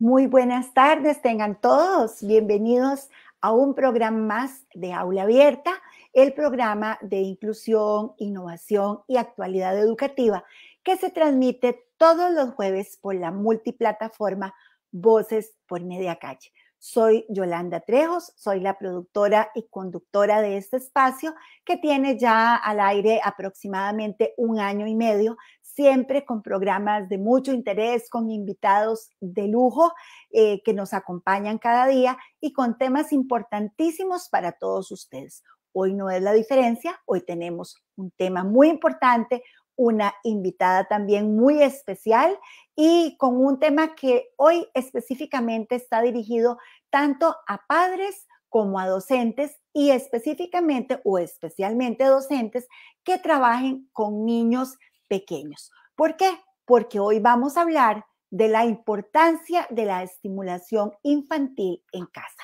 Muy buenas tardes, tengan todos bienvenidos a un programa más de Aula Abierta, el programa de inclusión, innovación y actualidad educativa que se transmite todos los jueves por la multiplataforma Voces por Media Calle. Soy Yolanda Trejos, soy la productora y conductora de este espacio que tiene ya al aire aproximadamente un año y medio siempre con programas de mucho interés, con invitados de lujo eh, que nos acompañan cada día y con temas importantísimos para todos ustedes. Hoy no es la diferencia, hoy tenemos un tema muy importante, una invitada también muy especial y con un tema que hoy específicamente está dirigido tanto a padres como a docentes y específicamente o especialmente docentes que trabajen con niños pequeños. ¿Por qué? Porque hoy vamos a hablar de la importancia de la estimulación infantil en casa.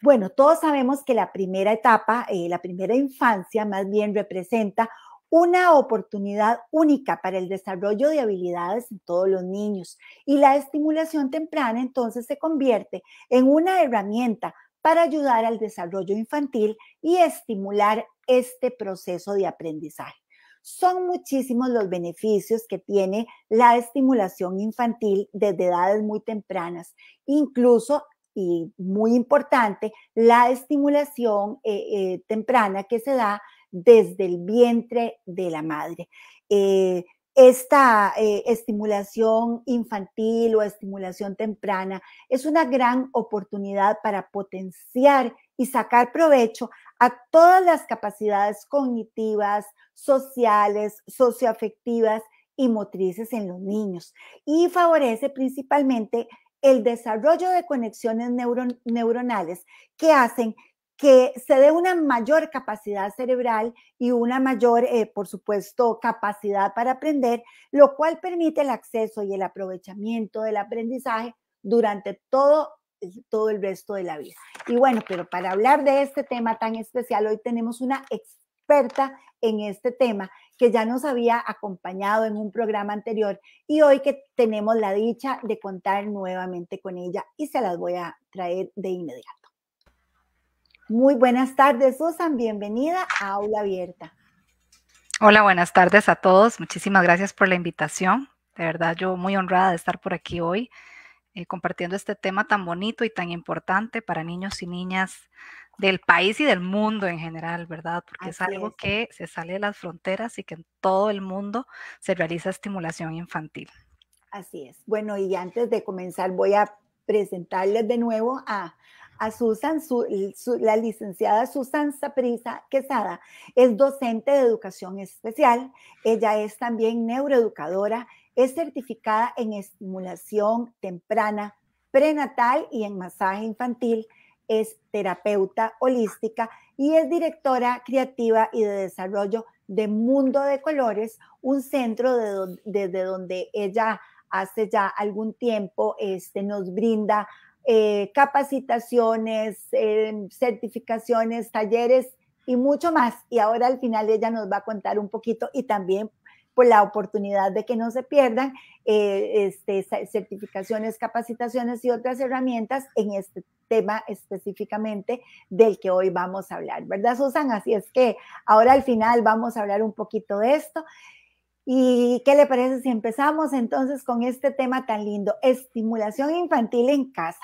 Bueno, todos sabemos que la primera etapa, eh, la primera infancia más bien representa una oportunidad única para el desarrollo de habilidades en todos los niños y la estimulación temprana entonces se convierte en una herramienta para ayudar al desarrollo infantil y estimular este proceso de aprendizaje. Son muchísimos los beneficios que tiene la estimulación infantil desde edades muy tempranas, incluso y muy importante, la estimulación eh, eh, temprana que se da desde el vientre de la madre. Eh, esta estimulación infantil o estimulación temprana es una gran oportunidad para potenciar y sacar provecho todas las capacidades cognitivas, sociales, socioafectivas y motrices en los niños y favorece principalmente el desarrollo de conexiones neuronales que hacen que se dé una mayor capacidad cerebral y una mayor, eh, por supuesto, capacidad para aprender, lo cual permite el acceso y el aprovechamiento del aprendizaje durante todo todo el resto de la vida. Y bueno, pero para hablar de este tema tan especial, hoy tenemos una experta en este tema que ya nos había acompañado en un programa anterior y hoy que tenemos la dicha de contar nuevamente con ella y se las voy a traer de inmediato. Muy buenas tardes, Susan. Bienvenida a Aula Abierta. Hola, buenas tardes a todos. Muchísimas gracias por la invitación. De verdad, yo muy honrada de estar por aquí hoy eh, compartiendo este tema tan bonito y tan importante para niños y niñas del país y del mundo en general, ¿verdad? Porque es algo que se sale de las fronteras y que en todo el mundo se realiza estimulación infantil. Así es. Bueno, y antes de comenzar voy a presentarles de nuevo a, a Susan, la licenciada Susan Saprisa Quesada, es docente de educación especial, ella es también neuroeducadora es certificada en estimulación temprana, prenatal y en masaje infantil. Es terapeuta holística y es directora creativa y de desarrollo de Mundo de Colores, un centro desde donde ella hace ya algún tiempo este, nos brinda eh, capacitaciones, em, certificaciones, talleres y mucho más. Y ahora al final ella nos va a contar un poquito y también por pues, la oportunidad de que no se pierdan eh, este, certificaciones, capacitaciones y otras herramientas en este tema específicamente del que hoy vamos a hablar, ¿verdad, Susan? Así es que ahora al final vamos a hablar un poquito de esto. ¿Y qué le parece si empezamos entonces con este tema tan lindo? Estimulación infantil en casa.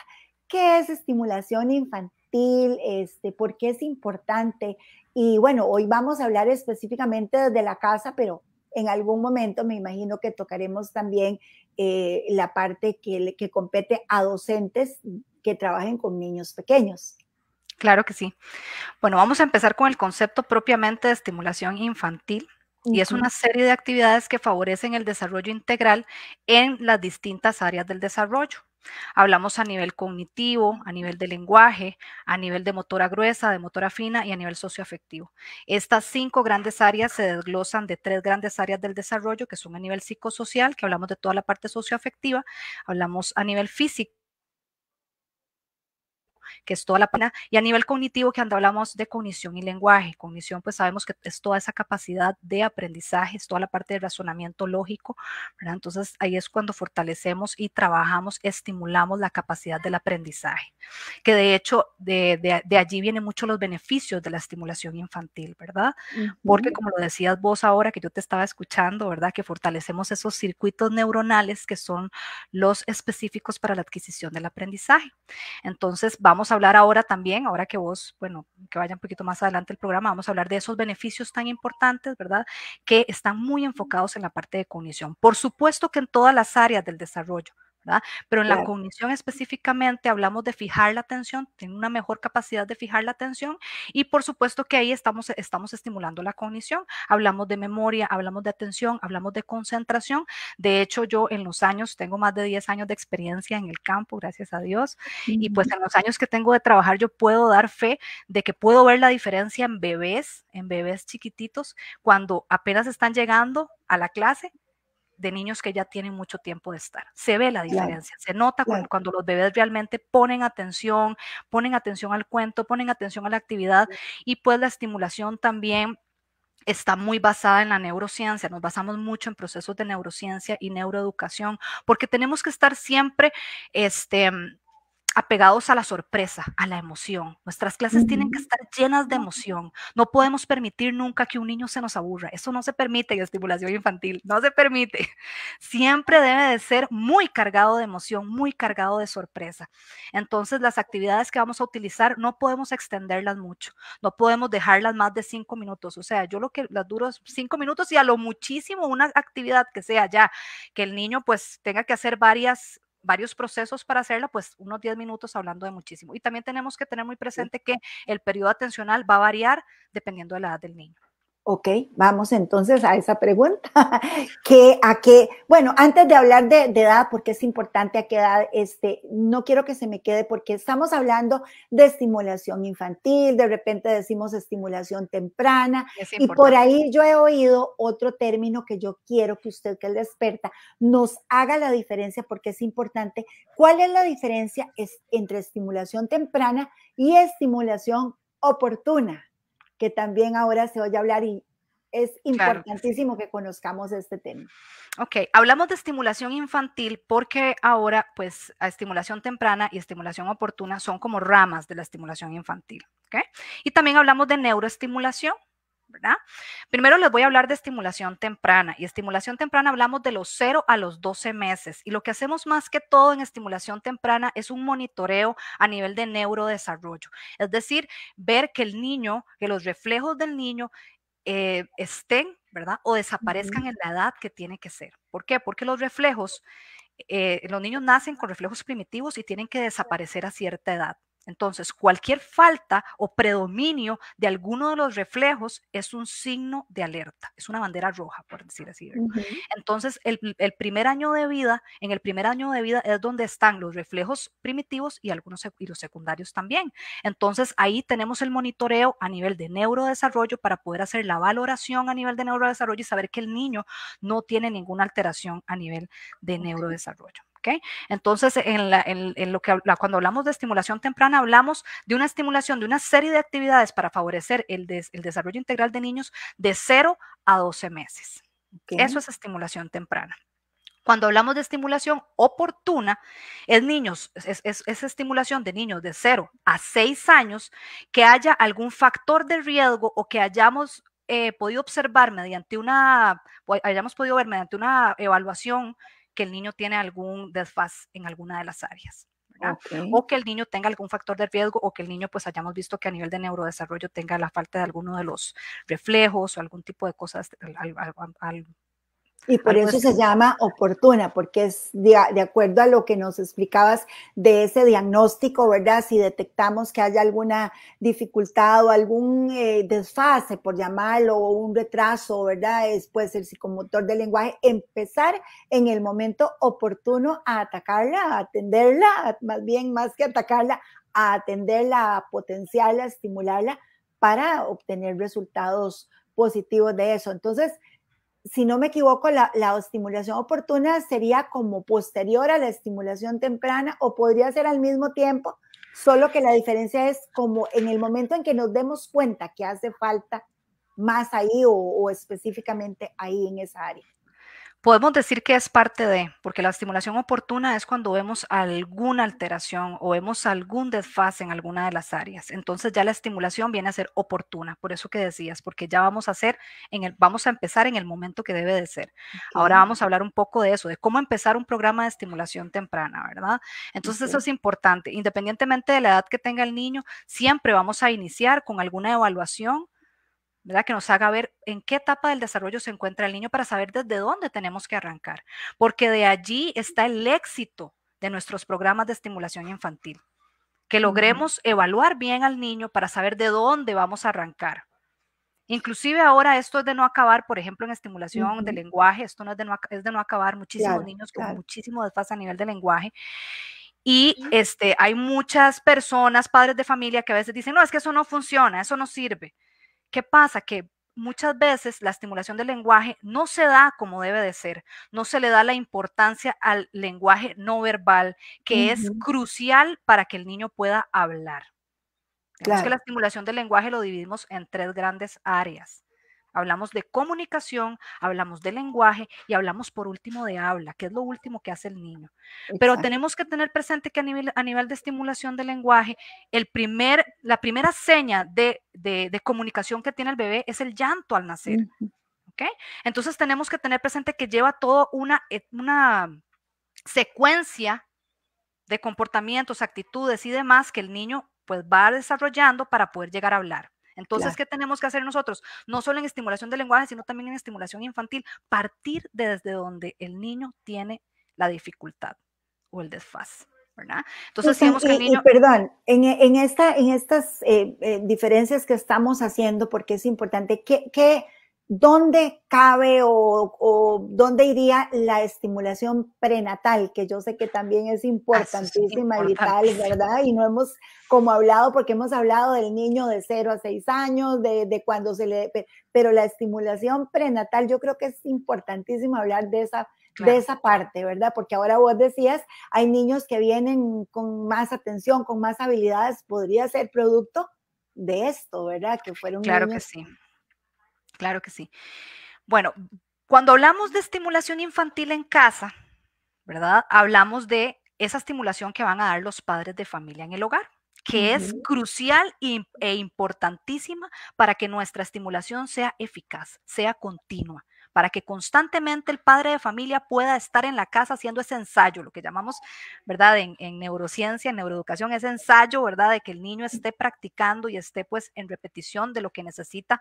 ¿Qué es estimulación infantil? Este, ¿Por qué es importante? Y bueno, hoy vamos a hablar específicamente desde la casa, pero en algún momento me imagino que tocaremos también eh, la parte que, compete a docentes que trabajen con niños pequeños. Claro que sí. Bueno, vamos a empezar con el concepto propiamente de estimulación infantil y es una serie de actividades que favorecen el desarrollo integral en las distintas áreas del desarrollo. Hablamos a nivel cognitivo, a nivel de lenguaje, a nivel de motora gruesa, de motora fina y a nivel socioafectivo. Estas cinco grandes áreas se desglosan de tres grandes áreas del desarrollo, que son a nivel psicosocial, que hablamos de toda la parte socioafectiva, hablamos a nivel físico que es toda la pena y a nivel cognitivo, que anda hablamos de cognición y lenguaje. Cognición, pues sabemos que es toda esa capacidad de aprendizaje, es toda la parte del razonamiento lógico, ¿verdad? Entonces ahí es cuando fortalecemos y trabajamos, estimulamos la capacidad del aprendizaje, que de hecho de, allí vienen muchos los beneficios de la estimulación infantil, ¿verdad? Porque como lo decías vos ahora que yo te estaba escuchando, ¿verdad? Que fortalecemos esos circuitos neuronales que son los específicos para la adquisición del aprendizaje. Entonces vamos vamos a hablar ahora también, ahora que vos, bueno, que vaya un poquito más adelante el programa, vamos a hablar de esos beneficios tan importantes, ¿verdad? Que están muy enfocados en la parte de cognición. Por supuesto que en todas las áreas del desarrollo, pero en la cognición específicamente hablamos de fijar la atención, tiene una mejor capacidad de fijar la atención y por supuesto que ahí estamos, estamos estimulando la cognición. Hablamos de memoria, hablamos de atención, hablamos de concentración. De hecho, yo en los años, tengo más de 10 años de experiencia en el campo, gracias a Dios, y pues en los años que tengo de trabajar yo puedo dar fe de que puedo ver la diferencia en bebés, en bebés chiquititos, cuando apenas están llegando a la clase de niños que ya tienen mucho tiempo de estar. Se ve la diferencia, se nota cuando, cuando, los bebés realmente ponen atención, ponen atención al cuento, ponen atención a la actividad y pues la estimulación también está muy basada en la neurociencia, nos basamos mucho en procesos de neurociencia y neuroeducación, porque tenemos que estar siempre este, apegados a la sorpresa, a la emoción. Nuestras clases tienen que estar llenas de emoción. No podemos permitir nunca que un niño se nos aburra. Eso no se permite en estimulación infantil, no se permite. Siempre debe de ser muy cargado de emoción, muy cargado de sorpresa. Entonces, las actividades que vamos a utilizar no podemos extenderlas mucho, no podemos dejarlas más de cinco minutos. O sea, yo lo que las duro cinco minutos y a lo muchísimo una actividad que sea ya, que el niño pues tenga que hacer varias varios procesos para hacerla, pues unos 10 minutos hablando de muchísimo. Y también tenemos que tener muy presente que el periodo atencional va a variar dependiendo de la edad del niño. Ok, vamos entonces a esa pregunta. que a qué? Bueno, antes de hablar de, edad, porque es importante a qué edad, este, no quiero que se me quede porque estamos hablando de estimulación infantil, de repente decimos estimulación temprana, y por ahí yo he oído otro término que yo quiero que usted, que es experta, nos haga la diferencia porque es importante. ¿Cuál es la diferencia es entre estimulación temprana y estimulación oportuna? que también ahora se oye hablar y es importantísimo que conozcamos este tema. Ok, hablamos de estimulación infantil porque ahora pues a estimulación temprana y estimulación oportuna son como ramas de la estimulación infantil. ¿okay? Y también hablamos de neuroestimulación, ¿verdad? Primero les voy a hablar de estimulación temprana y estimulación temprana hablamos de los 0 a los 12 meses y lo que hacemos más que todo en estimulación temprana es un monitoreo a nivel de neurodesarrollo, es decir, ver que el niño, que los reflejos del niño eh, estén, ¿verdad? O desaparezcan en la edad que tiene que ser. ¿Por qué? Porque los reflejos, eh, los niños nacen con reflejos primitivos y tienen que desaparecer a cierta edad. Entonces, cualquier falta o predominio de alguno de los reflejos es un signo de alerta, es una bandera roja, por decir así. Entonces, el, el, primer año de vida, en el primer año de vida es donde están los reflejos primitivos y algunos y los secundarios también. Entonces, ahí tenemos el monitoreo a nivel de neurodesarrollo para poder hacer la valoración a nivel de neurodesarrollo y saber que el niño no tiene ninguna alteración a nivel de neurodesarrollo. Entonces, en, lo que, cuando hablamos de estimulación temprana, hablamos de una estimulación de una serie de actividades para favorecer el, desarrollo integral de niños de 0 a 12 meses. Eso es estimulación temprana. Cuando hablamos de estimulación oportuna, es niños, es, estimulación de niños de 0 a 6 años que haya algún factor de riesgo o que hayamos eh, podido observar mediante una, hayamos podido ver mediante una evaluación el niño tiene algún desfaz en alguna de las áreas. o que el niño tenga algún factor de riesgo o que el niño pues hayamos visto que a nivel de neurodesarrollo tenga la falta de alguno de los reflejos o algún tipo de cosas, al, y por eso se llama oportuna, porque es de, acuerdo a lo que nos explicabas de ese diagnóstico, ¿verdad? Si detectamos que hay alguna dificultad o algún eh, desfase, por llamarlo, o un retraso, ¿verdad? Es, pues el psicomotor del lenguaje, empezar en el momento oportuno a atacarla, a atenderla, más bien más que atacarla, a atenderla, a potenciarla, a estimularla para obtener resultados positivos de eso. Entonces, si no me equivoco, la, estimulación oportuna sería como posterior a la estimulación temprana o podría ser al mismo tiempo, solo que la diferencia es como en el momento en que nos demos cuenta que hace falta más ahí o específicamente ahí en esa área. Podemos decir que es parte de, porque la estimulación oportuna es cuando vemos alguna alteración o vemos algún desfase en alguna de las áreas. Entonces ya la estimulación viene a ser oportuna, por eso que decías, porque ya vamos a hacer, vamos a empezar en el momento que debe de ser. Ahora vamos a hablar un poco de eso, de cómo empezar un programa de estimulación temprana, ¿verdad? Entonces eso es importante. Independientemente de la edad que tenga el niño, siempre vamos a iniciar con alguna evaluación que nos haga ver en qué etapa del desarrollo se encuentra el niño para saber desde dónde tenemos que arrancar, porque de allí está el éxito de nuestros programas de estimulación infantil, que logremos evaluar bien al niño para saber de dónde vamos a arrancar. Inclusive ahora esto es de no acabar, por ejemplo, en estimulación de lenguaje, esto es de no, es de no acabar, muchísimos niños con muchísimo desfase a nivel de lenguaje. Y este, hay muchas personas, padres de familia, que a veces dicen, no, es que eso no funciona, eso no sirve. ¿Qué pasa? Que muchas veces la estimulación del lenguaje no se da como debe de ser, no se le da la importancia al lenguaje no verbal, que es crucial para que el niño pueda hablar. Es que la estimulación del lenguaje lo dividimos en tres grandes áreas. Hablamos de comunicación, hablamos de lenguaje y hablamos por último de habla, que es lo último que hace el niño. Pero tenemos que tener presente que a nivel, a nivel de estimulación del lenguaje, el primer, la primera seña de, comunicación que tiene el bebé es el llanto al nacer. Entonces tenemos que tener presente que lleva toda una, eh, una secuencia de comportamientos, actitudes y demás que el niño pues va desarrollando para poder llegar a hablar. Entonces, ¿qué tenemos que hacer nosotros? No solo en estimulación del lenguaje, sino también en estimulación infantil, partir desde donde el niño tiene la dificultad o el desfaz. ¿verdad? Entonces, tenemos que el eh, eh, niño... perdón, en, eh, estas diferencias que estamos haciendo, porque es importante, ¿qué, qué ¿dónde cabe o, dónde iría la estimulación prenatal? Que yo sé que también es ah, importantísima y vital, ¿verdad? Y no hemos como hablado, porque hemos hablado del niño de 0 a 6 años, de, cuando se le... Pero la estimulación prenatal yo creo que es importantísimo hablar de esa, de esa parte, ¿verdad? Porque ahora vos decías, hay niños que vienen con más atención, con más habilidades, podría ser producto de esto, ¿verdad? Que fueron claro que sí. Claro que sí. Bueno, cuando hablamos de estimulación infantil en casa, ¿verdad? Hablamos de esa estimulación que van a dar los padres de familia en el hogar, que es crucial e importantísima para que nuestra estimulación sea eficaz, sea continua para que constantemente el padre de familia pueda estar en la casa haciendo ese ensayo, lo que llamamos, ¿verdad? En, neurociencia, en neuroeducación, ese ensayo, ¿verdad? De que el niño esté practicando y esté pues en repetición de lo que necesita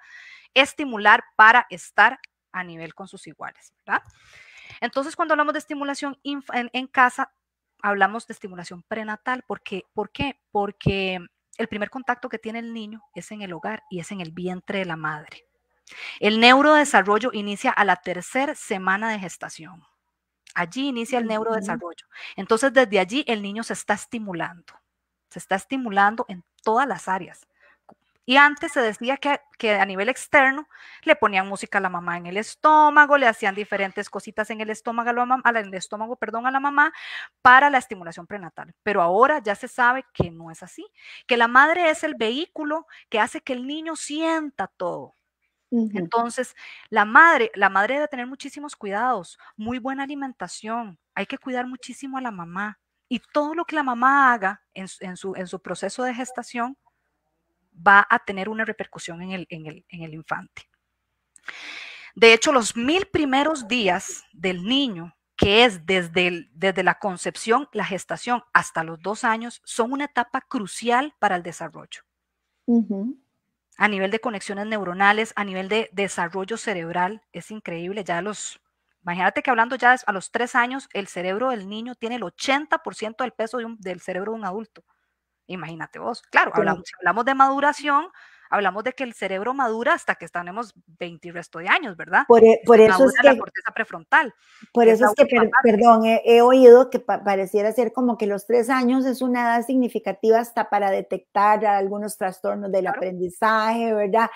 estimular para estar a nivel con sus iguales, ¿verdad? Entonces, cuando hablamos de estimulación en, casa, hablamos de estimulación prenatal. ¿Por ¿Por qué? Porque el primer contacto que tiene el niño es en el hogar y es en el vientre de la madre. El neurodesarrollo inicia a la tercera semana de gestación. Allí inicia el neurodesarrollo. Entonces, desde allí el niño se está estimulando. Se está estimulando en todas las áreas. Y antes se decía que, a nivel externo le ponían música a la mamá en el estómago, le hacían diferentes cositas en el estómago, a la, mamá, el estómago perdón, a la mamá para la estimulación prenatal. Pero ahora ya se sabe que no es así, que la madre es el vehículo que hace que el niño sienta todo. Entonces, la madre, la madre debe tener muchísimos cuidados, muy buena alimentación, hay que cuidar muchísimo a la mamá y todo lo que la mamá haga en, su, en su, proceso de gestación va a tener una repercusión en el, infante. De hecho, los mil primeros días del niño, que es desde, desde la concepción, la gestación, hasta los dos años, son una etapa crucial para el desarrollo a nivel de conexiones neuronales, a nivel de desarrollo cerebral. Es increíble, ya los, imagínate que hablando ya a los tres años, el cerebro del niño tiene el 80% del peso del cerebro de un adulto. Imagínate vos. Claro, hablamos, si hablamos de maduración, hablamos de que el cerebro madura hasta que tenemos 20 y resto de años, ¿verdad? Por, e, eso es que, la corteza prefrontal. Por eso es, que, perdón, he, oído que pareciera ser como que los tres años es una edad significativa hasta para detectar algunos trastornos del aprendizaje, ¿verdad?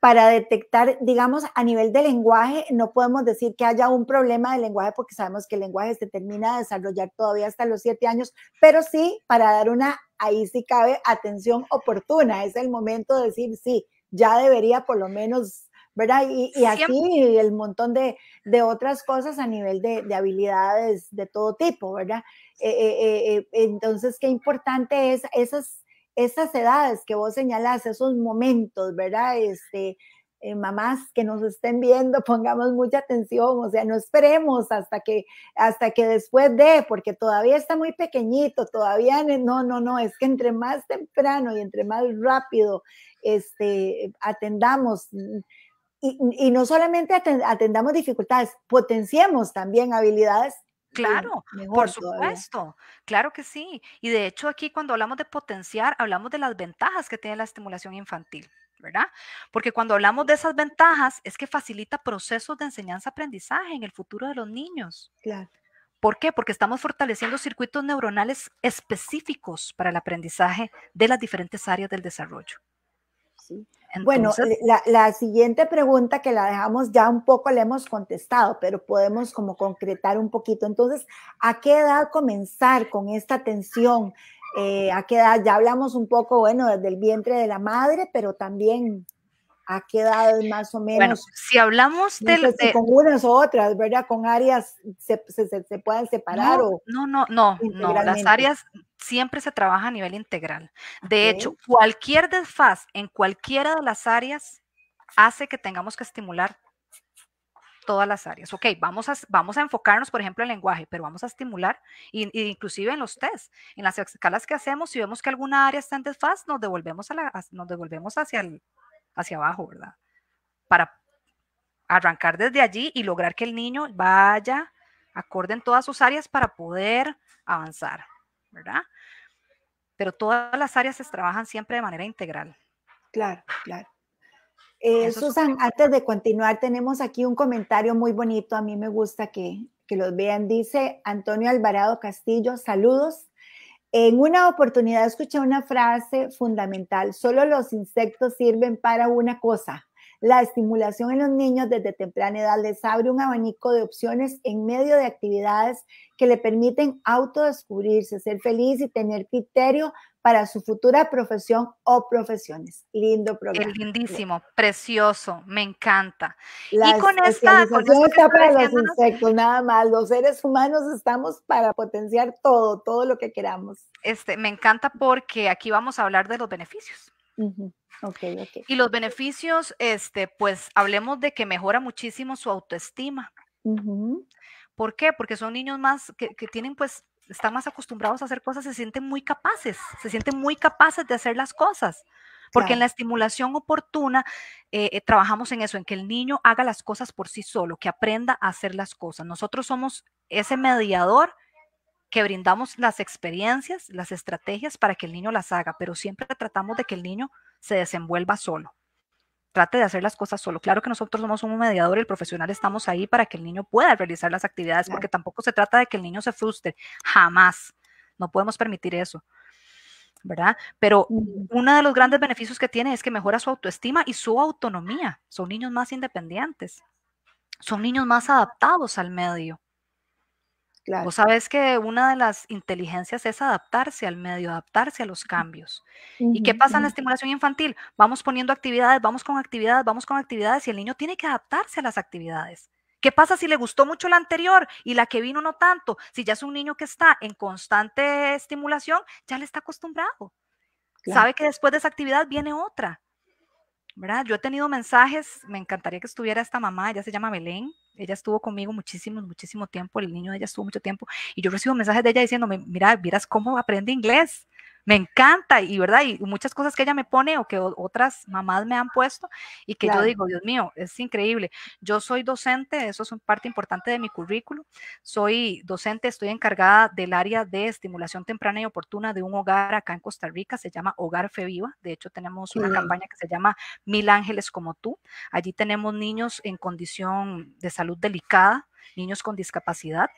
para detectar, digamos, a nivel de lenguaje, no podemos decir que haya un problema de lenguaje porque sabemos que el lenguaje se termina de desarrollar todavía hasta los siete años, pero sí para dar una, ahí sí cabe, atención oportuna. Es el momento de decir, sí, ya debería por lo menos, ¿verdad? Y, y el montón de, otras cosas a nivel de, habilidades de todo tipo, ¿verdad? Eh, eh, eh, entonces, qué importante es esas esas edades que vos señalás, esos momentos, ¿verdad? Este, eh, mamás que nos estén viendo, pongamos mucha atención, o sea, no esperemos hasta que, hasta que después de, porque todavía está muy pequeñito, todavía no, no, no, es que entre más temprano y entre más rápido este, eh, atendamos. Mm, y, y no solamente atendamos dificultades, potenciemos también habilidades Claro, por supuesto, claro que sí. Y de hecho aquí cuando hablamos de potenciar, hablamos de las ventajas que tiene la estimulación infantil, ¿verdad? Porque cuando hablamos de esas ventajas es que facilita procesos de enseñanza-aprendizaje en el futuro de los niños. Claro. ¿Por qué? Porque estamos fortaleciendo circuitos neuronales específicos para el aprendizaje de las diferentes áreas del desarrollo bueno, la, siguiente pregunta que la dejamos ya un poco le hemos contestado, pero podemos como concretar un poquito. Entonces, ¿a qué edad comenzar con esta tensión? Eh, ¿A qué edad? Ya hablamos un poco, bueno, desde el vientre de la madre, pero también a qué edad más o menos. Bueno, si hablamos del, de, con unas o otras, ¿verdad? Con áreas se, pueden separar o. No, no, no, no. Las áreas siempre se trabaja a nivel integral. De hecho, cualquier desfaz en cualquiera de las áreas hace que tengamos que estimular todas las áreas. Ok, vamos a, vamos a enfocarnos, por ejemplo, en lenguaje, pero vamos a estimular, inclusive en los test, en las escalas que hacemos, si vemos que alguna área está en desfaz, nos devolvemos, a nos devolvemos hacia, hacia abajo, ¿verdad? Para arrancar desde allí y lograr que el niño vaya acorde en todas sus áreas para poder avanzar. ¿verdad? Pero todas las áreas se trabajan siempre de manera integral. Claro, claro. Eh, Susan, antes de continuar, tenemos aquí un comentario muy bonito, a mí me gusta que, que los vean. Dice Antonio Alvarado Castillo, saludos. En una oportunidad escuché una frase fundamental, solo los insectos sirven para una cosa, la estimulación en los niños desde temprana edad les abre un abanico de opciones en medio de actividades que le permiten autodescubrirse, ser feliz y tener criterio para su futura profesión o profesiones. Lindo programa. Es lindísimo, precioso, me encanta. y con esta con está para los insectos, nada más. Los seres humanos estamos para potenciar todo, todo lo que queramos. Este, me encanta porque aquí vamos a hablar de los beneficios. Y los beneficios, este, pues hablemos de que mejora muchísimo su autoestima. ¿Por qué? Porque son niños más que, tienen, pues, están más acostumbrados a hacer cosas, se sienten muy capaces, se sienten muy capaces de hacer las cosas. Porque en la estimulación oportuna eh, eh, trabajamos en eso, en que el niño haga las cosas por sí solo, que aprenda a hacer las cosas. Nosotros somos ese mediador que brindamos las experiencias, las estrategias para que el niño las haga, pero siempre tratamos de que el niño se desenvuelva solo. Trate de hacer las cosas solo. Claro que nosotros somos un mediador el profesional estamos ahí para que el niño pueda realizar las actividades, porque tampoco se trata de que el niño se frustre, jamás. No podemos permitir eso. ¿verdad? Pero uno de los grandes beneficios que tiene es que mejora su autoestima y su autonomía. Son niños más independientes, son niños más adaptados al medio, Sabes Vos que una de las inteligencias es adaptarse al medio, adaptarse a los cambios. ¿Y qué pasa en la estimulación infantil? Vamos poniendo actividades, vamos con actividades, vamos con actividades y el niño tiene que adaptarse a las actividades. ¿Qué pasa si le gustó mucho la anterior y la que vino no tanto? Si ya es un niño que está en constante estimulación, ya le está acostumbrado. Sabe que después de esa actividad viene otra. Yo he tenido mensajes, me encantaría que estuviera esta mamá, ella se llama Belén, ella estuvo conmigo muchísimo, muchísimo tiempo, el niño de ella estuvo mucho tiempo, y yo recibo mensajes de ella diciéndome, mira, miras cómo aprende inglés, me encanta y verdad y muchas cosas que ella me pone o que otras mamás me han puesto y que yo digo Dios mío es increíble yo soy docente eso es una parte importante de mi currículo soy docente estoy encargada del área de estimulación temprana y oportuna de un hogar acá en Costa Rica se llama Hogar Fe Viva, de hecho tenemos una campaña que se llama Mil Ángeles como tú allí tenemos niños en condición de salud delicada niños con discapacidad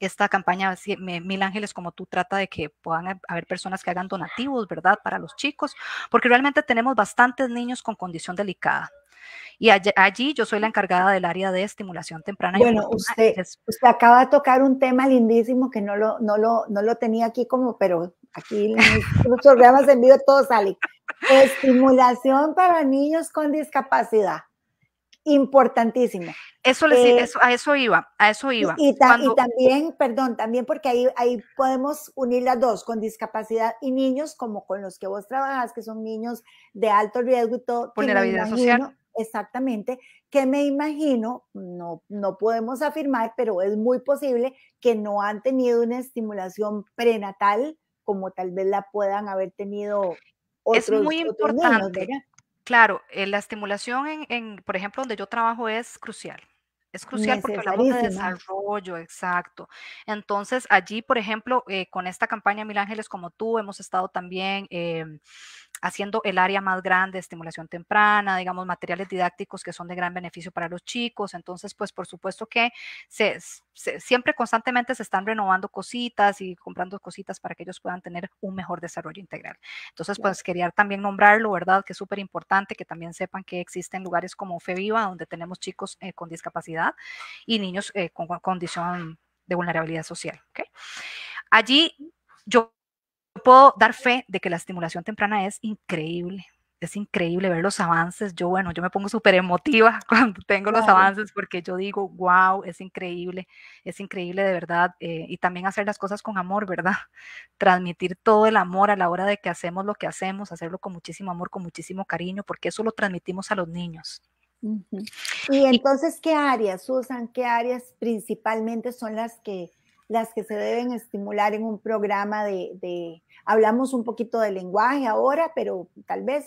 esta campaña eh, Mil Ángeles como tú trata de que puedan haber personas que hagan donativos, ¿verdad? Para los chicos, porque realmente tenemos bastantes niños con condición delicada. Y allí, yo soy la encargada del área de estimulación temprana. Bueno, usted, usted, acaba de tocar un tema lindísimo que no lo, no lo, no lo tenía aquí como, pero aquí en los programas en vivo todo sale. Estimulación para niños con discapacidad importantísimo. Eso, le eh, a eso iba, a eso iba. Y, también, perdón, también porque ahí, ahí podemos unir las dos, con discapacidad y niños como con los que vos trabajas, que son niños de alto riesgo y todo. vida social. Exactamente, que me imagino, no, no podemos afirmar, pero es muy posible que no han tenido una estimulación prenatal como tal vez la puedan haber tenido otros, es muy importante. Claro, eh, la estimulación, en, por ejemplo, donde yo trabajo es crucial. Es crucial porque hablamos de desarrollo, exacto. Entonces, allí, por ejemplo, eh, con esta campaña Mil Ángeles como tú, hemos estado también em, haciendo el área más grande estimulación temprana, digamos, materiales didácticos que son de gran beneficio para los chicos. Entonces, pues por supuesto que siempre constantemente se están renovando cositas y comprando cositas para que ellos puedan tener un mejor desarrollo integral. Entonces, pues quería también nombrarlo, ¿verdad? Que es súper importante que también sepan que existen lugares como FEVIVA, donde tenemos chicos eh, con discapacidad y niños eh, con, condición de vulnerabilidad social. Allí yo puedo dar fe de que la estimulación temprana es increíble. Es increíble ver los avances. Yo, bueno, yo me pongo súper emotiva cuando tengo los avances porque yo digo, wow, es increíble, es increíble de verdad. Eh, y también hacer las cosas con amor, ¿verdad? Transmitir todo el amor a la hora de que hacemos lo que hacemos, hacerlo con muchísimo amor, con muchísimo cariño, porque eso lo transmitimos a los niños. Y entonces, ¿qué áreas, Susan? ¿Qué áreas principalmente son las que las que se deben estimular en un programa de, hablamos un poquito de lenguaje ahora, pero tal vez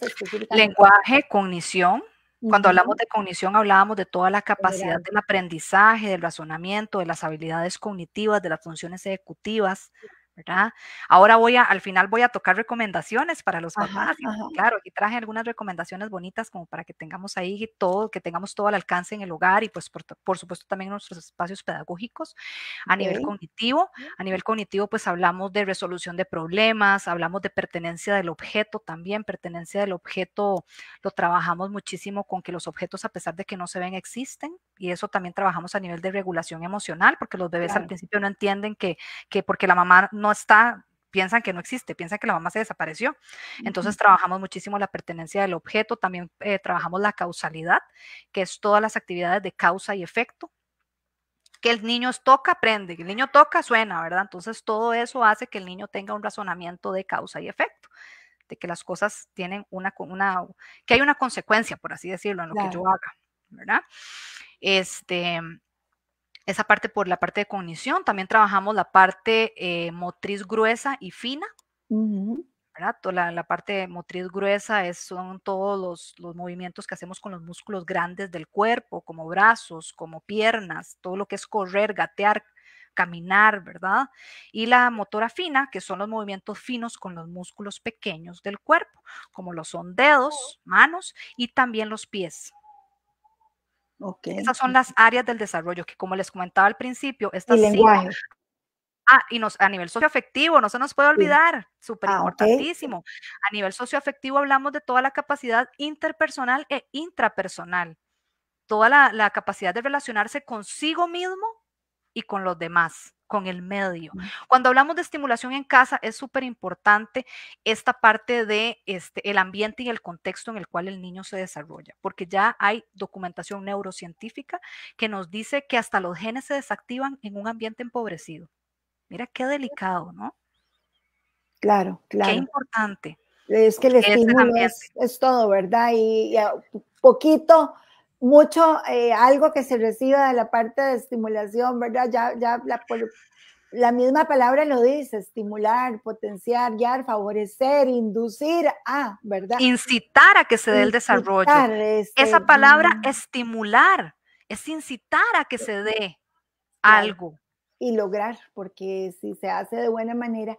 Lenguaje, cognición. Cuando hablamos de cognición hablábamos de toda la capacidad del aprendizaje, del razonamiento, de las habilidades cognitivas, de las funciones ejecutivas, ¿verdad? Ahora voy a, al final voy a tocar recomendaciones para los mamás papás. Pues, claro, y traje algunas recomendaciones bonitas como para que tengamos ahí todo, que tengamos todo al alcance en el hogar y pues por, supuesto también nuestros espacios pedagógicos a nivel cognitivo. A nivel cognitivo pues hablamos de resolución de problemas, hablamos de pertenencia del objeto también, pertenencia del objeto lo trabajamos muchísimo con que los objetos a pesar de que no se ven existen y eso también trabajamos a nivel de regulación emocional porque los bebés al principio no entienden que, que porque la mamá no no está, piensan que no existe, piensan que la mamá se desapareció. Entonces trabajamos muchísimo la pertenencia del objeto, también eh, trabajamos la causalidad, que es todas las actividades de causa y efecto. Que el niño toca, aprende, el niño toca, suena, ¿verdad? Entonces todo eso hace que el niño tenga un razonamiento de causa y efecto de que las cosas tienen una, una que hay una consecuencia, por así decirlo, en lo que yo haga, ¿verdad? Este, esa parte por la parte de cognición. También trabajamos la parte eh, motriz gruesa y fina. la, parte motriz gruesa es, son todos los, movimientos que hacemos con los músculos grandes del cuerpo, como brazos, como piernas, todo lo que es correr, gatear, caminar, ¿verdad? Y la motora fina, que son los movimientos finos con los músculos pequeños del cuerpo, como lo son dedos, manos y también los pies. Esas son las áreas del desarrollo que, como les comentaba al principio, estas lenguaje. Ah, y nos, a nivel socioafectivo, no se nos puede olvidar, ah, súper importantísimo. A nivel socioafectivo hablamos de toda la capacidad interpersonal e intrapersonal, toda la, la capacidad de relacionarse consigo mismo y con los demás con el medio. Cuando hablamos de estimulación en casa, es súper importante esta parte de este, el ambiente y el contexto en el cual el niño se desarrolla, porque ya hay documentación neurocientífica que nos dice que hasta los genes se desactivan en un ambiente empobrecido. Mira qué delicado, ¿no? Claro, claro. Qué importante. Es que el estímulo es, todo, ¿verdad? Y, poquito mucho eh, algo que se reciba de la parte de estimulación, ¿verdad? Ya, ya la, misma palabra lo dice, estimular, potenciar, guiar, favorecer, inducir a, ¿verdad? Incitar a que se dé el desarrollo. Esa palabra estimular es incitar a que se dé algo. Y lograr, porque si se hace de buena manera,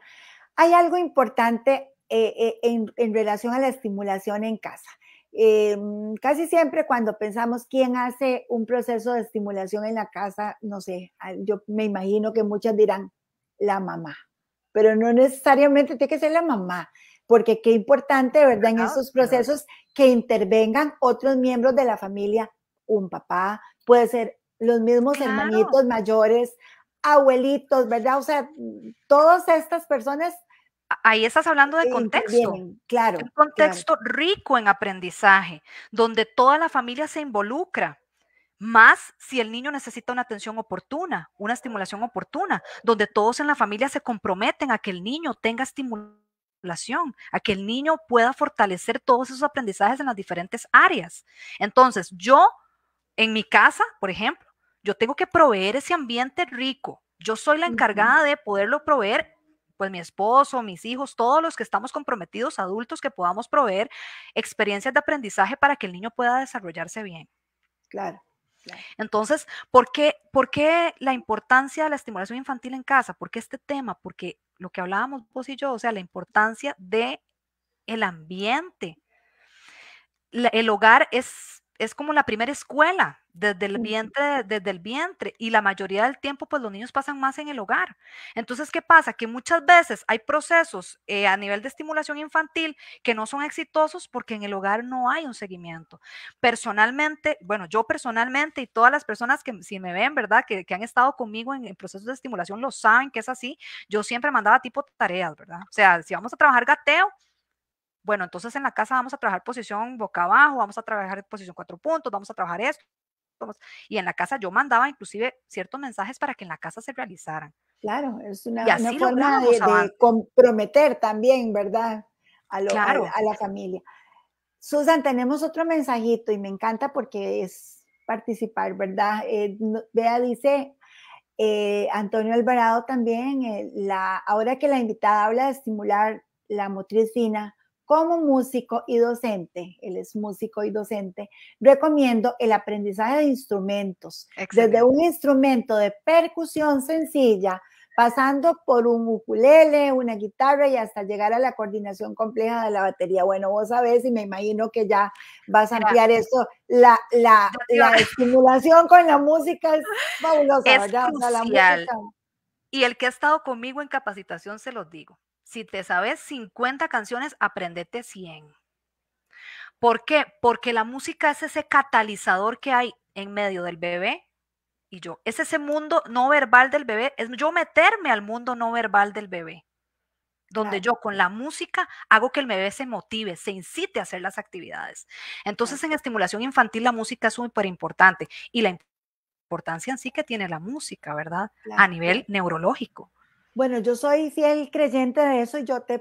hay algo importante eh, eh, en relación a la estimulación en casa. Eh, casi siempre cuando pensamos quién hace un proceso de estimulación en la casa, no sé, ah, yo me imagino que muchas dirán la mamá, pero no necesariamente tiene que ser la mamá, porque qué importante, ¿verdad? En esos procesos que intervengan otros miembros de la familia, un papá, puede ser los mismos hermanitos mayores, abuelitos, ¿verdad? O sea, todas estas personas ahí estás hablando de contexto. claro. Un contexto rico en aprendizaje, donde toda la familia se involucra. Más si el niño necesita una atención oportuna, una estimulación oportuna, donde todos en la familia se comprometen a que el niño tenga estimulación, a que el niño pueda fortalecer todos esos aprendizajes en las diferentes áreas. Entonces, yo en mi casa, por ejemplo, yo tengo que proveer ese ambiente rico. Yo soy la encargada de poderlo proveer pues mi esposo, mis hijos, todos los que estamos comprometidos, adultos, que podamos proveer experiencias de aprendizaje para que el niño pueda desarrollarse bien. Claro. Entonces, ¿por qué, ¿por qué la importancia de la estimulación infantil en casa? ¿Por qué este tema? Porque lo que hablábamos vos y yo, o sea, la importancia de el ambiente. el hogar es es como la primera escuela desde el vientre, desde el vientre y la mayoría del tiempo pues los niños pasan más en el hogar. Entonces, ¿qué pasa? Que muchas veces hay procesos eh, a nivel de estimulación infantil que no son exitosos porque en el hogar no hay un seguimiento. Personalmente, bueno, yo personalmente y todas las personas que si me ven, ¿verdad? Que, han estado conmigo en, en, procesos de estimulación lo saben que es así. Yo siempre mandaba tipo tareas, ¿verdad? O sea, si vamos a trabajar gateo, bueno, entonces en la casa vamos a trabajar posición boca abajo, vamos a trabajar posición cuatro puntos, vamos a trabajar esto. y en la casa yo mandaba inclusive ciertos mensajes para que en la casa se realizaran. Claro, es una, forma de, comprometer también, ¿verdad? A, lo, a, la familia. Susan, tenemos otro mensajito y me encanta porque es participar, ¿verdad? Eh, vea, dice, eh, Antonio Alvarado también, eh, la, ahora que la invitada habla de estimular la motriz fina, como músico y docente, él es músico y docente, recomiendo el aprendizaje de instrumentos, desde un instrumento de percusión sencilla, pasando por un ukulele, una guitarra y hasta llegar a la coordinación compleja de la batería. Bueno, vos sabés y me imagino que ya vas a ampliar eso. La, la, estimulación con la música es fabulosa, la música... Y el que ha estado conmigo en capacitación se los digo. Si te sabes 50 canciones, aprendete 100. ¿Por qué? Porque la música es ese catalizador que hay en medio del bebé y yo. Es ese mundo no verbal del bebé, es yo meterme al mundo no verbal del bebé, donde yo con la música hago que el bebé se motive, se incite a hacer las actividades. Entonces en estimulación infantil la música es súper importante y la importancia en sí que tiene la música, ¿verdad? A nivel neurológico. Bueno, yo soy fiel creyente de eso. Yo te,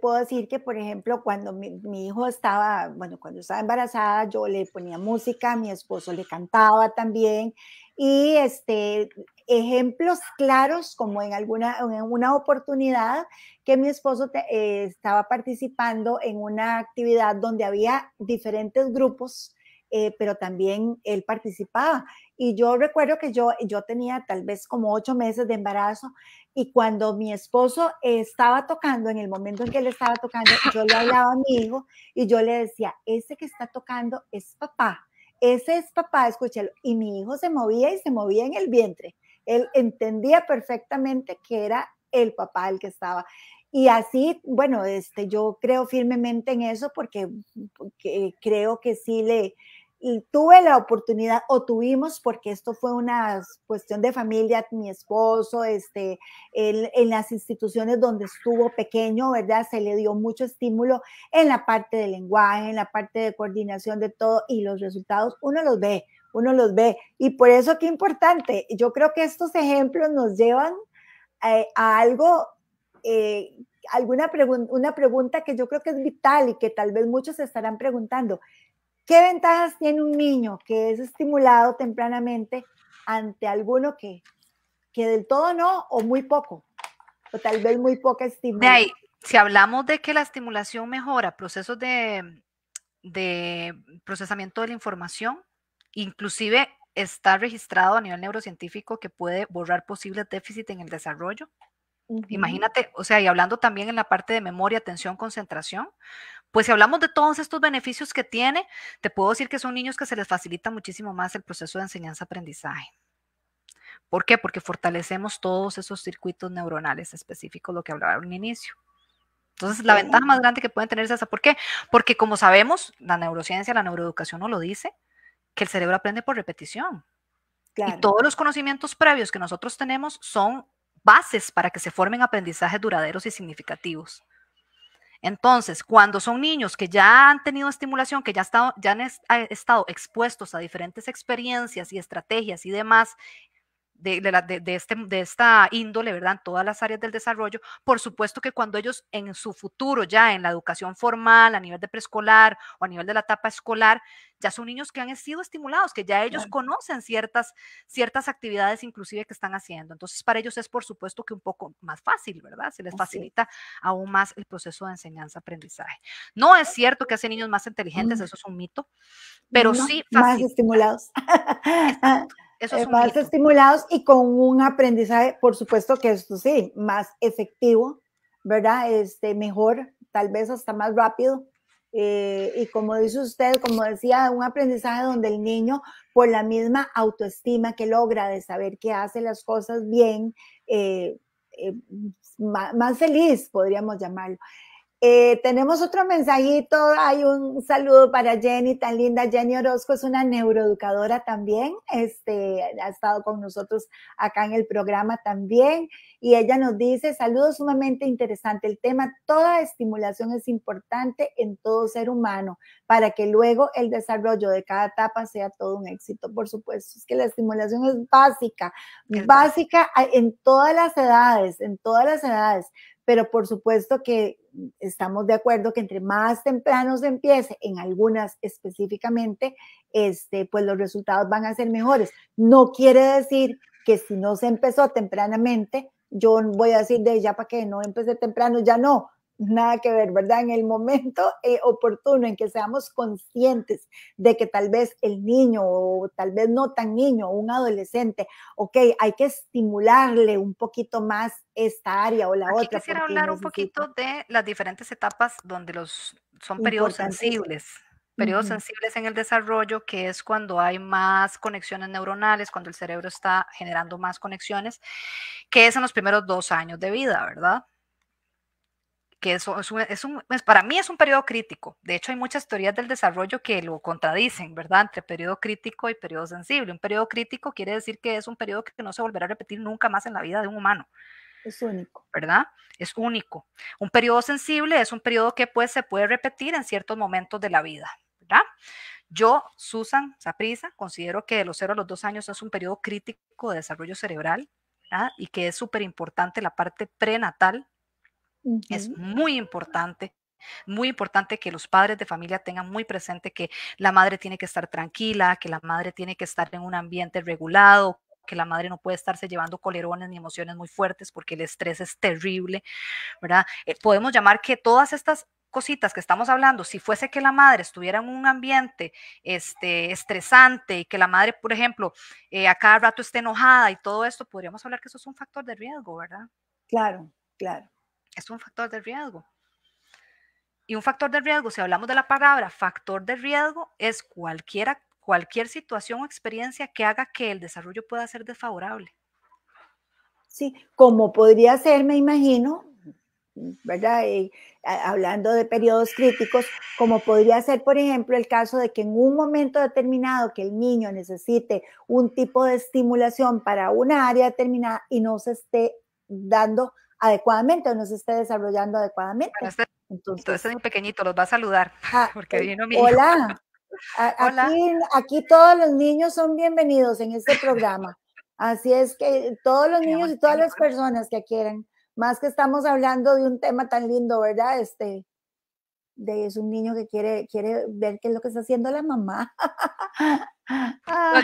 puedo decir que, por ejemplo, cuando mi, hijo estaba, bueno, cuando estaba embarazada, yo le ponía música, mi esposo le cantaba también. Y este, ejemplos claros, como en alguna en una oportunidad que mi esposo eh, estaba participando en una actividad donde había diferentes grupos eh, pero también él participaba. Y yo recuerdo que yo, yo tenía tal vez como ocho meses de embarazo y cuando mi esposo estaba tocando, en el momento en que él estaba tocando, yo le hablaba a mi hijo y yo le decía, ese que está tocando es papá, ese es papá, escúchalo. Y mi hijo se movía y se movía en el vientre. Él entendía perfectamente que era el papá el que estaba. Y así, bueno, este, yo creo firmemente en eso porque creo que sí le, y tuve la oportunidad, o tuvimos, porque esto fue una cuestión de familia, mi esposo, este, él, en las instituciones donde estuvo pequeño, ¿verdad? Se le dio mucho estímulo en la parte del lenguaje, en la parte de coordinación de todo, y los resultados uno los ve, uno los ve. Y por eso qué importante, yo creo que estos ejemplos nos llevan eh, a, algo... Eh, alguna pregunta una pregunta que yo creo que es vital y que tal vez muchos se estarán preguntando, ¿Qué ventajas tiene un niño que es estimulado tempranamente ante alguno que, que del todo no o muy poco? O tal vez muy poca estimulación. si hablamos de que la estimulación mejora procesos de, de procesamiento de la información, inclusive está registrado a nivel neurocientífico que puede borrar posibles déficits en el desarrollo. Imagínate, o sea, y hablando también en la parte de memoria, atención, concentración, pues si hablamos de todos estos beneficios que tiene, te puedo decir que son niños que se les facilita muchísimo más el proceso de enseñanza-aprendizaje. ¿Por qué? Porque fortalecemos todos esos circuitos neuronales específicos, lo que hablaba en inicio. Entonces, la ventaja más grande que pueden tener es esa. ¿Por qué? Porque como sabemos, la neurociencia, la neuroeducación nos lo dice, que el cerebro aprende por repetición. Y todos los conocimientos previos que nosotros tenemos son bases para que se formen aprendizajes duraderos y significativos. Entonces, cuando son niños que ya han tenido estimulación, que ya, ya han estado expuestos a diferentes experiencias y estrategias y demás de, este, de esta índole, ¿verdad? En todas las áreas del desarrollo. Por supuesto que cuando ellos en su futuro, ya en la educación formal, a nivel de preescolar o a nivel de la etapa escolar, ya son niños que han sido estimulados, que ya ellos conocen ciertas, ciertas actividades inclusive que están haciendo. Entonces, para ellos es por supuesto que un poco más fácil, ¿verdad? Se les facilita aún más el proceso de enseñanza-aprendizaje. No es cierto que hacen niños más inteligentes, mm. eso es un mito, pero sí... Más estimulados. Eh, más estimulados y con un aprendizaje, por supuesto que esto sí, más efectivo, ¿verdad? Este, mejor, tal vez hasta más rápido. Eh, y como dice usted, como decía, un aprendizaje donde el niño, por la misma autoestima que logra de saber que hace las cosas bien, eh, más feliz, podríamos llamarlo. Eh, tenemos otro mensajito, hay un saludo para Jenny, tan linda. Jenny Orozco es una neuroeducadora también, este, ha estado con nosotros acá en el programa también y ella nos dice, saludo sumamente interesante el tema, toda estimulación es importante en todo ser humano para que luego el desarrollo de cada etapa sea todo un éxito. Por supuesto, es que la estimulación es básica, básica en todas las edades, en todas las edades, pero por supuesto que estamos de acuerdo que entre más temprano se empiece, en algunas específicamente, este, pues los resultados van a ser mejores. No quiere decir que si no se empezó tempranamente, yo voy a decir de ya para que no empecé temprano, ya no, nada que ver, ¿verdad? En el momento eh, oportuno en que seamos conscientes de que tal vez el niño o tal vez no tan niño, un adolescente, ok, hay que estimularle un poquito más esta área o la Aquí otra. Quisiera hablar un poquito de las diferentes etapas donde los son periodos sensibles periodos sensibles en el desarrollo, que es cuando hay más conexiones neuronales, cuando el cerebro está generando más conexiones, que es en los primeros dos años de vida, ¿verdad? que es, es un, para mí es un periodo crítico. De hecho, hay muchas teorías del desarrollo que lo contradicen, ¿verdad? Entre periodo crítico y periodo sensible. Un periodo crítico quiere decir que es un periodo que no se volverá a repetir nunca más en la vida de un humano. Es único. ¿Verdad? Es único. Un periodo sensible es un periodo que pues, se puede repetir en ciertos momentos de la vida, ¿verdad? Yo, Susan Saprisa, considero que de los 0 a los 2 años es un periodo crítico de desarrollo cerebral ¿verdad? y que es súper importante la parte prenatal es muy importante muy importante que los padres de familia tengan muy presente que la madre tiene que estar tranquila, que la madre tiene que estar en un ambiente regulado, que la madre no puede estarse llevando colerones ni emociones muy fuertes porque el estrés es terrible, ¿verdad? Eh, podemos llamar que todas estas cositas que estamos hablando, si fuese que la madre estuviera en un ambiente este, estresante y que la madre, por ejemplo, eh, a cada rato esté enojada y todo esto, podríamos hablar que eso es un factor de riesgo, ¿verdad? Claro, claro es un factor de riesgo. Y un factor de riesgo, si hablamos de la palabra factor de riesgo, es cualquier, cualquier situación o experiencia que haga que el desarrollo pueda ser desfavorable. Sí, como podría ser, me imagino, ¿verdad? Eh, hablando de periodos críticos, como podría ser, por ejemplo, el caso de que en un momento determinado que el niño necesite un tipo de estimulación para una área determinada y no se esté dando adecuadamente o no se esté desarrollando adecuadamente. Este entonces, pequeñito los va a saludar ah, porque eh, vino mi Hola. Aquí, aquí todos los niños son bienvenidos en este programa. Así es que todos los niños y todas las personas que quieran, más que estamos hablando de un tema tan lindo, ¿verdad? Este, es un niño que quiere, quiere ver qué es lo que está haciendo la mamá. Ah.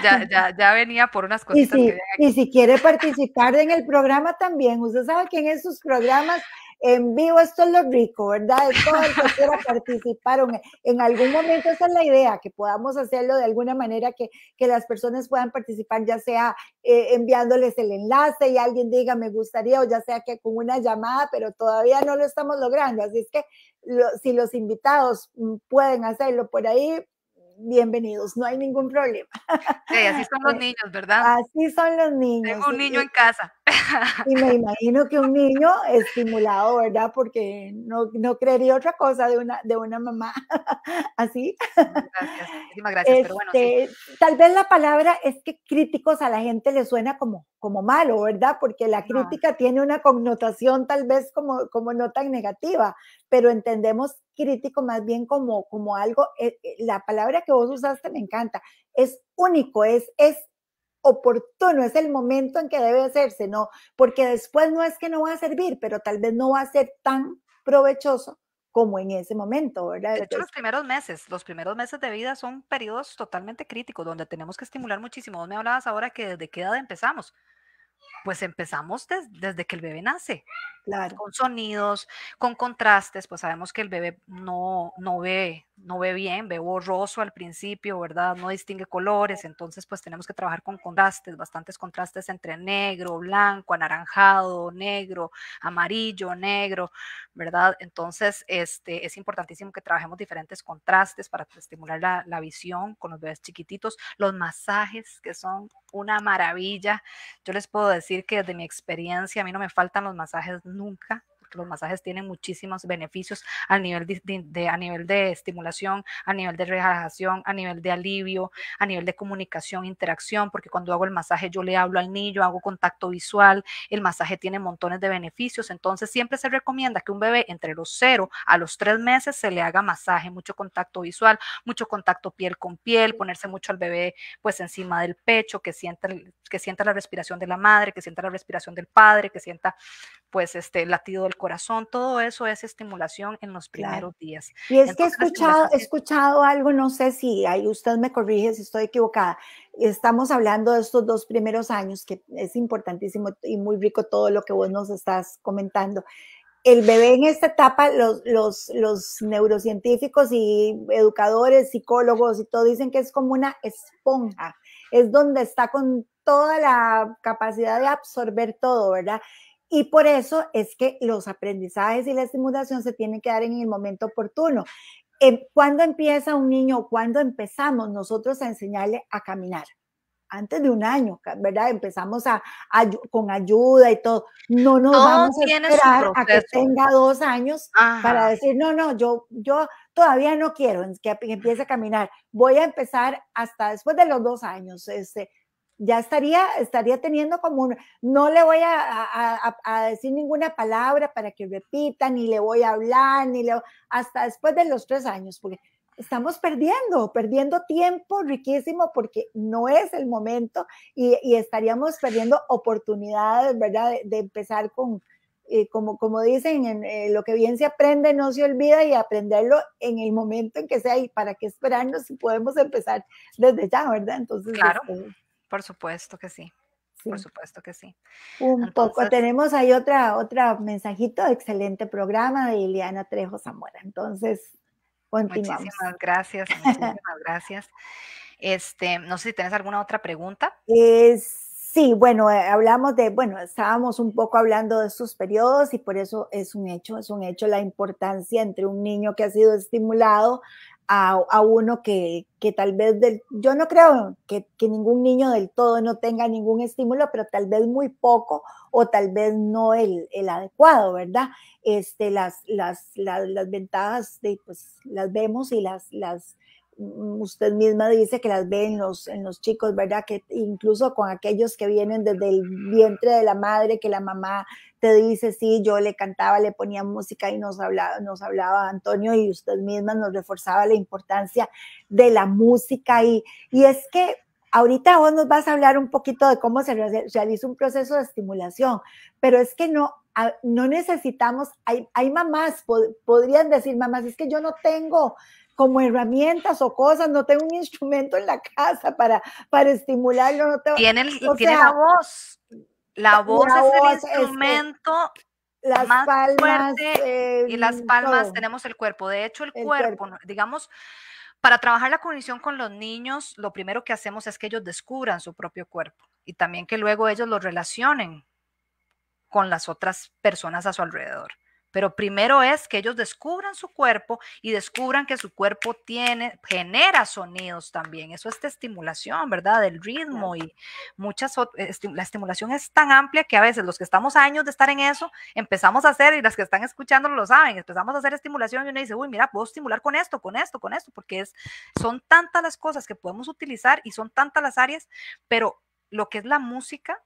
ya, venía por unas cositas. Y si, si quiere participar en el programa también, usted sabe que en esos programas en vivo, esto es lo rico, ¿verdad? todos participaron que participaron En algún momento esa es la idea, que podamos hacerlo de alguna manera que, las personas puedan participar, ya sea eh, enviándoles el enlace y alguien diga me gustaría, o ya sea que con una llamada, pero todavía no lo estamos logrando. Así es que si los invitados mm, pueden hacerlo por ahí, bienvenidos, no hay ningún problema. Sí, así son los niños, ¿verdad? Así son los niños. Tengo un niño en casa. Y me imagino que un niño estimulado, ¿verdad? Porque no, no creería otra cosa de una, de una mamá así. Gracias, muchísimas gracias. pero bueno, este, Tal vez la palabra es que críticos a la gente le suena como, como malo, ¿verdad? Porque la crítica tiene una connotación tal vez como, como no tan negativa, pero entendemos crítico más bien como, como algo, eh, eh, la palabra que vos usaste me encanta, es único, es, es oportuno, es el momento en que debe hacerse, ¿no? Porque después no es que no va a servir, pero tal vez no va a ser tan provechoso como en ese momento, ¿verdad? De hecho, los primeros meses, los primeros meses de vida son periodos totalmente críticos donde tenemos que estimular muchísimo. Vos me hablabas ahora que desde qué edad empezamos. Pues empezamos desde que el bebé nace claro. con sonidos, con contrastes, pues sabemos que el bebé no, no ve, no ve bien, ve borroso al principio, ¿verdad? No distingue colores, entonces pues tenemos que trabajar con contrastes, bastantes contrastes entre negro, blanco, anaranjado, negro, amarillo, negro, ¿verdad? Entonces este, es importantísimo que trabajemos diferentes contrastes para estimular la, la visión con los bebés chiquititos, los masajes que son una maravilla. Yo les puedo decir que desde mi experiencia a mí no me faltan los masajes nunca los masajes tienen muchísimos beneficios a nivel de, a nivel de estimulación, a nivel de relajación, a nivel de alivio, a nivel de comunicación, interacción, porque cuando hago el masaje yo le hablo al niño, hago contacto visual, el masaje tiene montones de beneficios, entonces siempre se recomienda que un bebé entre los 0 a los tres meses se le haga masaje, mucho contacto visual, mucho contacto piel con piel, ponerse mucho al bebé pues encima del pecho, que sienta, que sienta la respiración de la madre, que sienta la respiración del padre, que sienta pues este latido del corazón, todo eso es estimulación en los primeros días. Y es que he escuchado, he escuchado algo, no sé si ahí usted me corrige si estoy equivocada. Estamos hablando de estos dos primeros años, que es importantísimo y muy rico todo lo que vos nos estás comentando el bebé en esta etapa, los, los, los, neurocientíficos y educadores, psicólogos y todo dicen que es como una esponja, es donde está con toda la capacidad de absorber todo, ¿verdad? Y por eso es que los aprendizajes y la estimulación se tienen que dar en el momento oportuno. Eh, ¿Cuándo empieza un niño? ¿Cuándo empezamos nosotros a enseñarle a caminar? Antes de un año, ¿verdad? Empezamos a, con ayuda y todo. No nos vamos a esperar a que tenga dos años para decir, no, no, yo, yo todavía no quiero que empiece a caminar. Voy a empezar hasta después de los dos años. Este, ya estaría, estaría teniendo como un, no le voy a, decir ninguna palabra para que repita, ni le voy a hablar, ni le, hasta después de los tres años, porque estamos perdiendo, perdiendo tiempo riquísimo porque no es el momento y, y estaríamos perdiendo oportunidades, ¿verdad? De, empezar con, eh, como, como dicen, en, eh, lo que bien se aprende no se olvida y aprenderlo en el momento en que sea y para qué esperarnos si podemos empezar desde ya, ¿verdad? Entonces, este, por supuesto que sí. Por supuesto que sí. Un poco. Tenemos ahí otra, otra mensajito, excelente programa de Ileana Trejo Zamora. Entonces, continuamos. Muchísimas gracias, muchísimas gracias. Este, no sé si tienes alguna otra pregunta. Es Sí, bueno, eh, hablamos de, bueno, estábamos un poco hablando de estos periodos y por eso es un hecho, es un hecho la importancia entre un niño que ha sido estimulado a, uno que, tal vez, del, yo no creo que, ningún niño del todo no tenga ningún estímulo, pero tal vez muy poco o tal vez no el, adecuado, ¿verdad? Este, las, las, las, las ventajas, de, pues las vemos y las, las, Mm, usted misma dice que las ve en los, en los chicos, ¿verdad? Que incluso con aquellos que vienen desde el vientre de la madre, que la mamá te dice, sí, yo le cantaba, le ponía música y nos hablaba, nos hablaba Antonio y usted misma nos reforzaba la importancia de la música. Y, y es que ahorita vos nos vas a hablar un poquito de cómo se realiza un proceso de estimulación, pero es que no, no necesitamos, hay, hay mamás, podrían decir mamás, es que yo no tengo como herramientas o cosas, no tengo un instrumento en la casa para, para estimularlo. No tengo, tiene, la voz. La voz es el este, instrumento las palmas, fuerte y em, las palmas tenemos el cuerpo. De hecho, el, cuerpo, cuerpo, digamos, para trabajar la cognición con los niños, lo primero que hacemos es que ellos descubran su propio cuerpo y también que luego ellos lo relacionen con las otras personas a su alrededor. Pero primero es que ellos descubran su cuerpo y descubran que su cuerpo tiene, genera sonidos también. Eso es de estimulación, ¿verdad? Del ritmo y muchas la estimulación es tan amplia que a veces los que estamos años de estar en eso empezamos a hacer y las que están escuchando lo saben, empezamos a hacer estimulación y uno dice, uy, mira, puedo estimular con esto, con esto, con esto, porque es, son tantas las cosas que podemos utilizar y son tantas las áreas, pero lo que es la música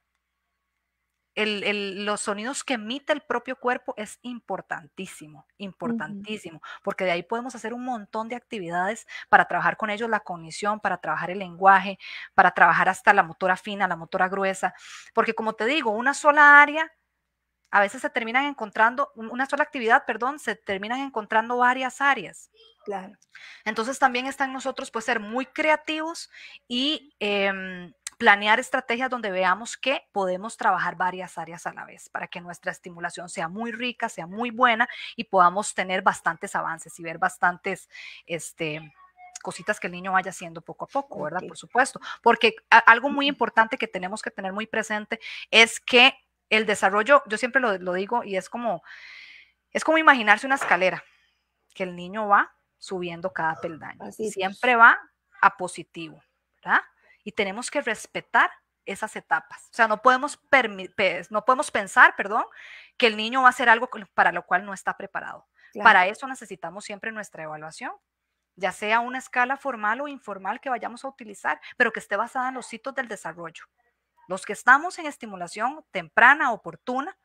los sonidos que emite el propio cuerpo es importantísimo, importantísimo, porque de ahí podemos hacer un montón de actividades para trabajar con ellos la cognición, para trabajar el lenguaje, para trabajar hasta la motora fina, la motora gruesa, porque como te digo, una sola área a veces se terminan encontrando, una sola actividad, perdón, se terminan encontrando varias áreas. Claro. Entonces también está en nosotros pues ser muy creativos y em, planear estrategias donde veamos que podemos trabajar varias áreas a la vez para que nuestra estimulación sea muy rica, sea muy buena y podamos tener bastantes avances y ver bastantes, este, cositas que el niño vaya haciendo poco a poco, ¿verdad? Por supuesto. Porque algo muy importante que tenemos que tener muy presente es que el desarrollo, yo siempre lo, digo, y es como, es como imaginarse una escalera, que el niño va subiendo cada ah, peldaño. siempre va a positivo, ¿verdad? y tenemos que respetar esas etapas. O sea, no podemos, no podemos pensar, perdón, que el niño va a hacer algo para lo cual no está preparado. Para eso necesitamos siempre nuestra evaluación, ya sea una escala formal o informal que vayamos a utilizar, pero que esté basada en los hitos del desarrollo. Los que estamos en estimulación temprana, oportuna,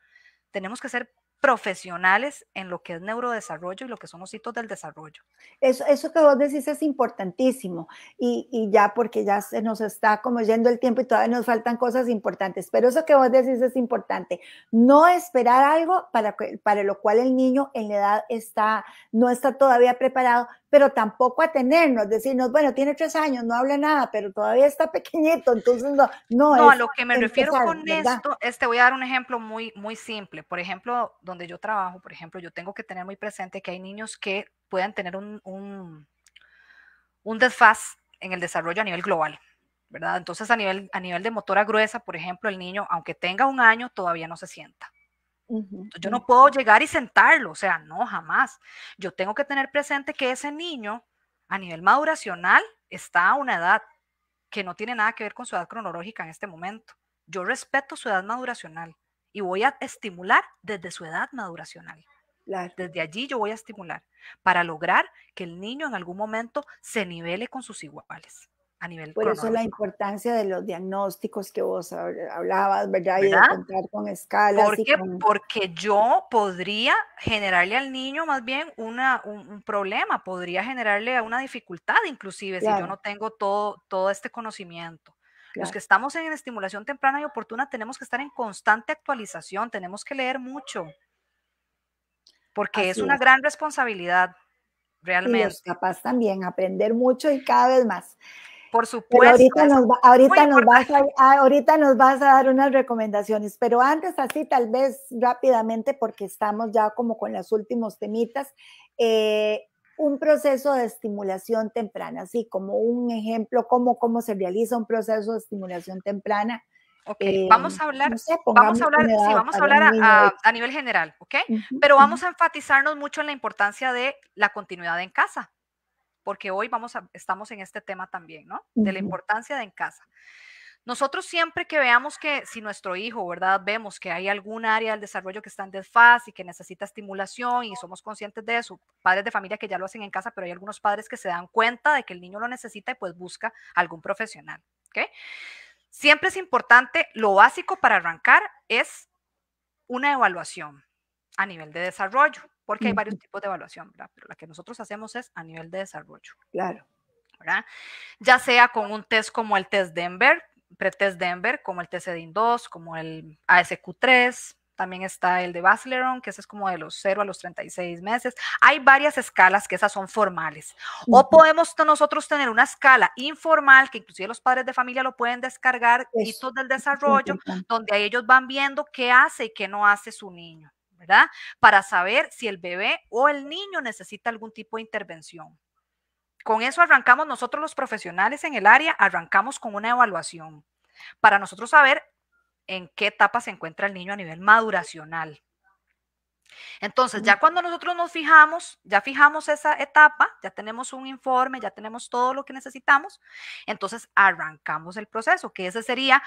tenemos que ser profesionales en lo que es neurodesarrollo y lo que son los hitos del desarrollo. Eso, eso que vos decís es importantísimo y, y, ya porque ya se nos está como yendo el tiempo y todavía nos faltan cosas importantes, pero eso que vos decís es importante. No esperar algo para, para lo cual el niño en la edad está, no está todavía preparado, pero tampoco atenernos, decirnos, bueno, tiene tres años, no habla nada, pero todavía está pequeñito, entonces no. No, a lo que me refiero con esto este voy a dar un ejemplo muy, muy simple. Por ejemplo, donde yo trabajo, por ejemplo, yo tengo que tener muy presente que hay niños que pueden tener un, un, desfaz en el desarrollo a nivel global. ¿verdad? Entonces, a nivel, a nivel de motora gruesa, por ejemplo, el niño, aunque tenga un año, todavía no se sienta. yo no puedo llegar y sentarlo, o sea, no, jamás. Yo tengo que tener presente que ese niño, a nivel maduracional, está a una edad que no tiene nada que ver con su edad cronológica en este momento. Yo respeto su edad maduracional y voy a estimular desde su edad maduracional. Desde allí yo voy a estimular para lograr que el niño en algún momento se nivele con sus iguales a nivel Por eso la importancia de los diagnósticos que vos hablabas, ¿verdad? Y de contar con escalas. Porque yo podría generarle al niño más bien una, un, problema, podría generarle una dificultad inclusive si yo no tengo todo, todo este conocimiento. Los que estamos en estimulación temprana y oportuna tenemos que estar en constante actualización, tenemos que leer mucho, porque es una gran responsabilidad, realmente. capaz también, aprender mucho y cada vez más. Por supuesto. ahorita, nos, ah, ahorita, nos vas a, dar unas recomendaciones, pero antes así tal vez rápidamente porque estamos ya como con los últimos temitas. Eh, un proceso de estimulación temprana, así como un ejemplo, cómo, cómo se realiza un proceso de estimulación temprana. Eh, vamos a hablar, vamos a hablar, vamos a, hablar a, nivel general, ¿ok? Pero vamos a enfatizarnos mucho en la importancia de la continuidad en casa, porque hoy vamos a, estamos en este tema también, ¿no? De la importancia de en casa. Nosotros siempre que veamos que si nuestro hijo, ¿verdad? Vemos que hay algún área del desarrollo que está en desfase y que necesita estimulación y somos conscientes de eso, padres de familia que ya lo hacen en casa, pero hay algunos padres que se dan cuenta de que el niño lo necesita y pues busca algún profesional, ¿ok? Siempre es importante, lo básico para arrancar es una evaluación a nivel de desarrollo, porque hay varios tipos de evaluación, ¿verdad? Pero la que nosotros hacemos es a nivel de desarrollo. Claro. ¿verdad? Ya sea con un test como el test Denver, pretest Denver, como el TCDIN2, como el ASQ3, también está el de Basleron, que ese es como de los 0 a los 36 meses. Hay varias escalas que esas son formales. O podemos nosotros tener una escala informal, que inclusive los padres de familia lo pueden descargar, Eso. hitos del desarrollo, donde ellos van viendo qué hace y qué no hace su niño, ¿verdad? Para saber si el bebé o el niño necesita algún tipo de intervención. Con eso arrancamos nosotros los profesionales en el área, arrancamos con una evaluación para nosotros saber en qué etapa se encuentra el niño a nivel maduracional. Entonces, ya cuando nosotros nos fijamos, ya fijamos esa etapa, ya tenemos un informe, ya tenemos todo lo que necesitamos, entonces arrancamos el proceso, que ese sería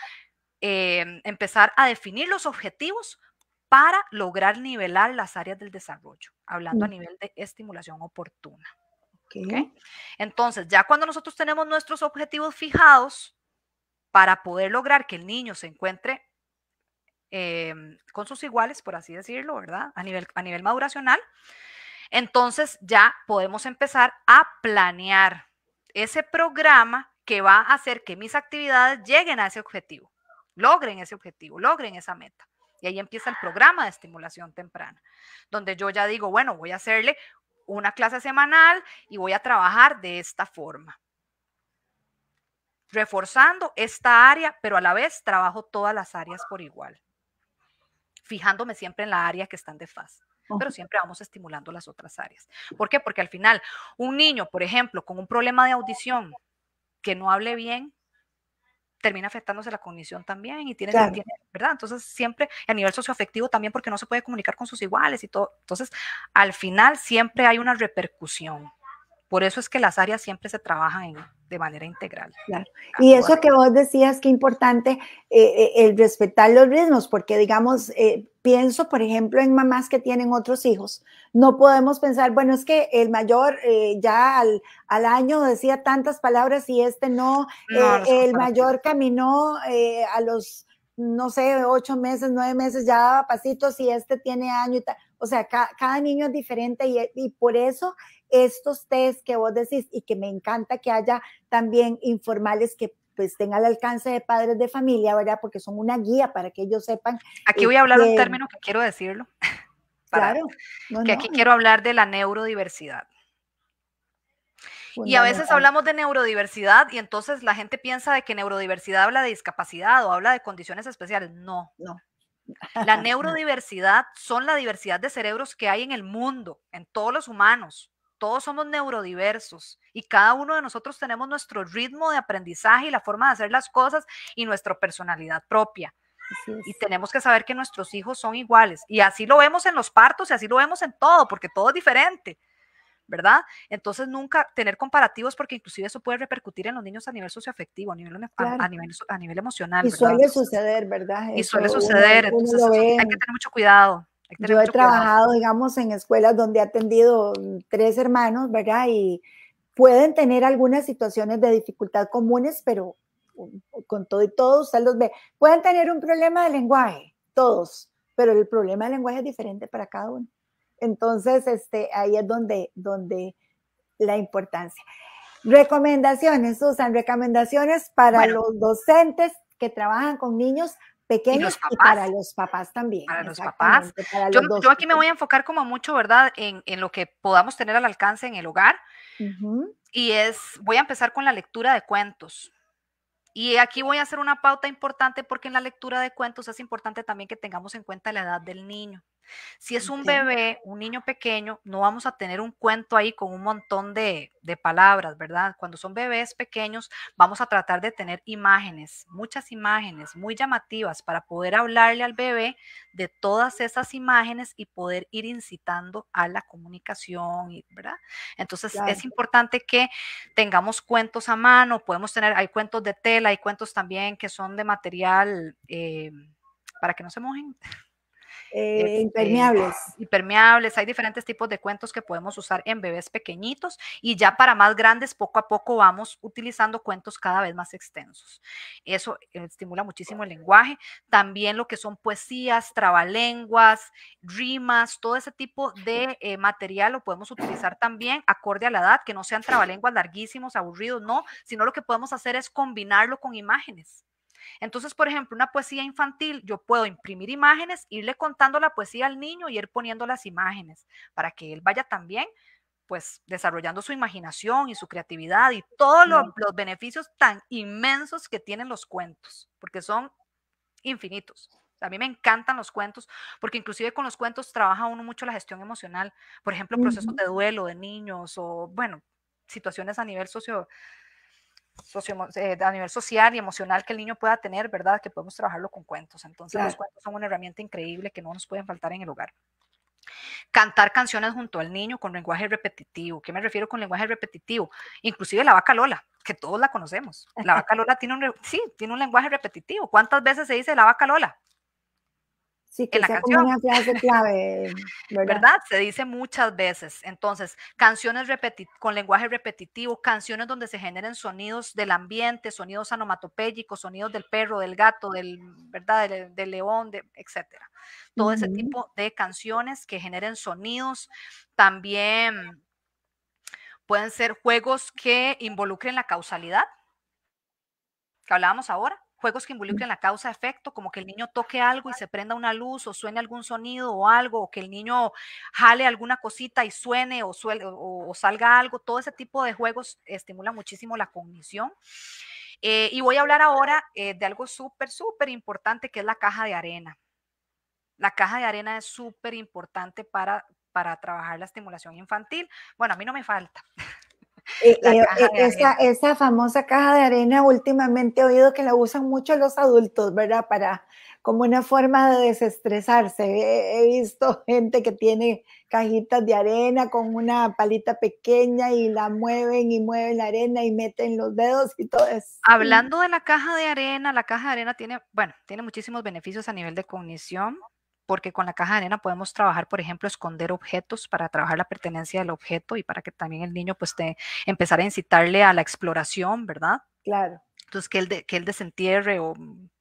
em, empezar a definir los objetivos para lograr nivelar las áreas del desarrollo, hablando a nivel de estimulación oportuna. Entonces, ya cuando nosotros tenemos nuestros objetivos fijados, para poder lograr que el niño se encuentre em, con sus iguales, por así decirlo, ¿verdad? A nivel, a nivel maduracional, entonces ya podemos empezar a planear ese programa que va a hacer que mis actividades lleguen a ese objetivo, logren ese objetivo, logren esa meta. Y ahí empieza el programa de estimulación temprana, donde yo ya digo, bueno, voy a hacerle una clase semanal y voy a trabajar de esta forma. Reforzando esta área, pero a la vez trabajo todas las áreas por igual, fijándome siempre en la área que están de fase pero siempre vamos estimulando las otras áreas. ¿Por qué? Porque al final, un niño, por ejemplo, con un problema de audición que no hable bien, termina afectándose la cognición también y tiene, ¿verdad? Entonces siempre a nivel socioafectivo también porque no se puede comunicar con sus iguales y todo. Entonces, al final siempre hay una repercusión. Por eso es que las áreas siempre se trabajan de manera integral. Y eso que vos decías que importante, eh, eh, el respetar los ritmos, porque digamos, eh, pienso, por ejemplo, en mamás que tienen otros hijos. No podemos pensar, bueno, es que el mayor ya al, año decía tantas palabras y este no, el mayor caminó a los no sé, ocho meses, nueve meses, ya daba pasitos y este tiene año y tal. O sea, cada niño es diferente y por eso estos test que vos decís y que me encanta que haya también informales que pues estén al alcance de padres de familia, ¿verdad? Porque son una guía para que ellos sepan. Aquí voy a hablar un este, término que quiero decirlo. claro. que aquí quiero hablar de la neurodiversidad. Y a veces hablamos de neurodiversidad y entonces la gente piensa de que neurodiversidad habla de discapacidad o habla de condiciones especiales. No, no. La neurodiversidad son la diversidad de cerebros que hay en el mundo, en todos los humanos todos somos neurodiversos y cada uno de nosotros tenemos nuestro ritmo de aprendizaje y la forma de hacer las cosas y nuestra personalidad propia. Y tenemos que saber que nuestros hijos son iguales. Y así lo vemos en los partos y así lo vemos en todo, porque todo es diferente, ¿verdad? Entonces nunca tener comparativos porque inclusive eso puede repercutir en los niños a nivel socioafectivo, a nivel, em, a, nivel, a nivel emocional. Y suele suceder, ¿verdad? y suele suceder, entonces hay que tener mucho cuidado. Yo he trabajado, digamos, en escuelas donde he atendido tres hermanos, ¿verdad? Y pueden tener algunas situaciones de dificultad comunes, pero um, con todo y todo, usted los ve. Pueden tener un problema de lenguaje, todos, pero el problema de lenguaje es diferente para cada uno. Entonces, este, ahí es donde, donde la importancia. Recomendaciones, Susan, recomendaciones para los docentes que trabajan con niños pequeños y, para los papás también. Para los papás. yo, aquí me voy a enfocar como mucho, ¿verdad?, en, lo que podamos tener al alcance en el hogar. Y es, voy a empezar con la lectura de cuentos. Y aquí voy a hacer una pauta importante porque en la lectura de cuentos es importante también que tengamos en cuenta la edad del niño. Si es un bebé, un niño pequeño, no vamos a tener un cuento ahí con un montón de, palabras, ¿verdad? Cuando son bebés pequeños, vamos a tratar de tener imágenes, muchas imágenes muy llamativas para poder hablarle al bebé de todas esas imágenes y poder ir incitando a la comunicación, ¿verdad? Entonces es importante que tengamos cuentos a mano, podemos tener, hay cuentos de tela, hay cuentos también que son de material eh, para que no se mojen. Eh, este, impermeables. Impermeables, hay diferentes tipos de cuentos que podemos usar en bebés pequeñitos y ya para más grandes poco a poco vamos utilizando cuentos cada vez más extensos. Eso eh, estimula muchísimo el lenguaje. También lo que son poesías, trabalenguas, rimas, todo ese tipo de eh, material lo podemos utilizar también acorde a la edad, que no sean trabalenguas larguísimos, aburridos, no, sino lo que podemos hacer es combinarlo con imágenes. Entonces, por ejemplo, una poesía infantil, yo puedo imprimir imágenes, irle contando la poesía al niño y ir poniendo las imágenes para que él vaya también pues desarrollando su imaginación y su creatividad y todos los, beneficios tan inmensos que tienen los cuentos, porque son infinitos. A mí me encantan los cuentos, porque inclusive con los cuentos trabaja uno mucho la gestión emocional, por ejemplo, procesos de duelo de niños o, bueno, situaciones a nivel socio, eh, a nivel social y emocional que el niño pueda tener, ¿verdad? Que podemos trabajarlo con cuentos. Entonces los cuentos son una herramienta increíble que no nos pueden faltar en el hogar. Cantar canciones junto al niño con lenguaje repetitivo. ¿Qué me refiero con lenguaje repetitivo? Inclusive la vaca Lola, que todos la conocemos. La vaca Lola tiene un, sí, tiene un lenguaje repetitivo. ¿Cuántas veces se dice la vaca Lola? Sí, que la clave, ¿verdad? Se dice muchas veces. Entonces, canciones con lenguaje repetitivo, canciones donde se generen sonidos del ambiente, sonidos onomatopéyicos, sonidos del perro, del gato, del, ¿verdad? Del, león, etcétera. Todo ese tipo de canciones que generen sonidos. También pueden ser juegos que involucren la causalidad, que hablábamos ahora juegos que involucren mm. la causa-efecto, como que el niño toque algo y se prenda una luz o suene algún sonido o algo, o que el niño jale alguna cosita y suene o, salga algo, todo ese tipo de juegos estimula muchísimo la cognición. Eh, y voy a hablar ahora eh, de algo súper, súper importante que es la caja de arena. La caja de arena es súper importante para, para trabajar la estimulación infantil. Bueno, a mí no me falta. Eh, eh, eh, esa, famosa caja de arena últimamente he oído que la usan mucho los adultos, ¿verdad? Para como una forma de desestresarse. he visto gente que tiene cajitas de arena con una palita pequeña y la mueven y mueven la arena y meten los dedos y todo eso. Hablando de la caja de arena, la caja de arena tiene, bueno, tiene muchísimos beneficios a nivel de cognición, porque con la caja de arena podemos trabajar, por ejemplo, esconder objetos para trabajar la pertenencia del objeto y para que también el niño pues te, empezar a incitarle a la exploración, ¿verdad? Claro. Entonces, que él, que él desentierre o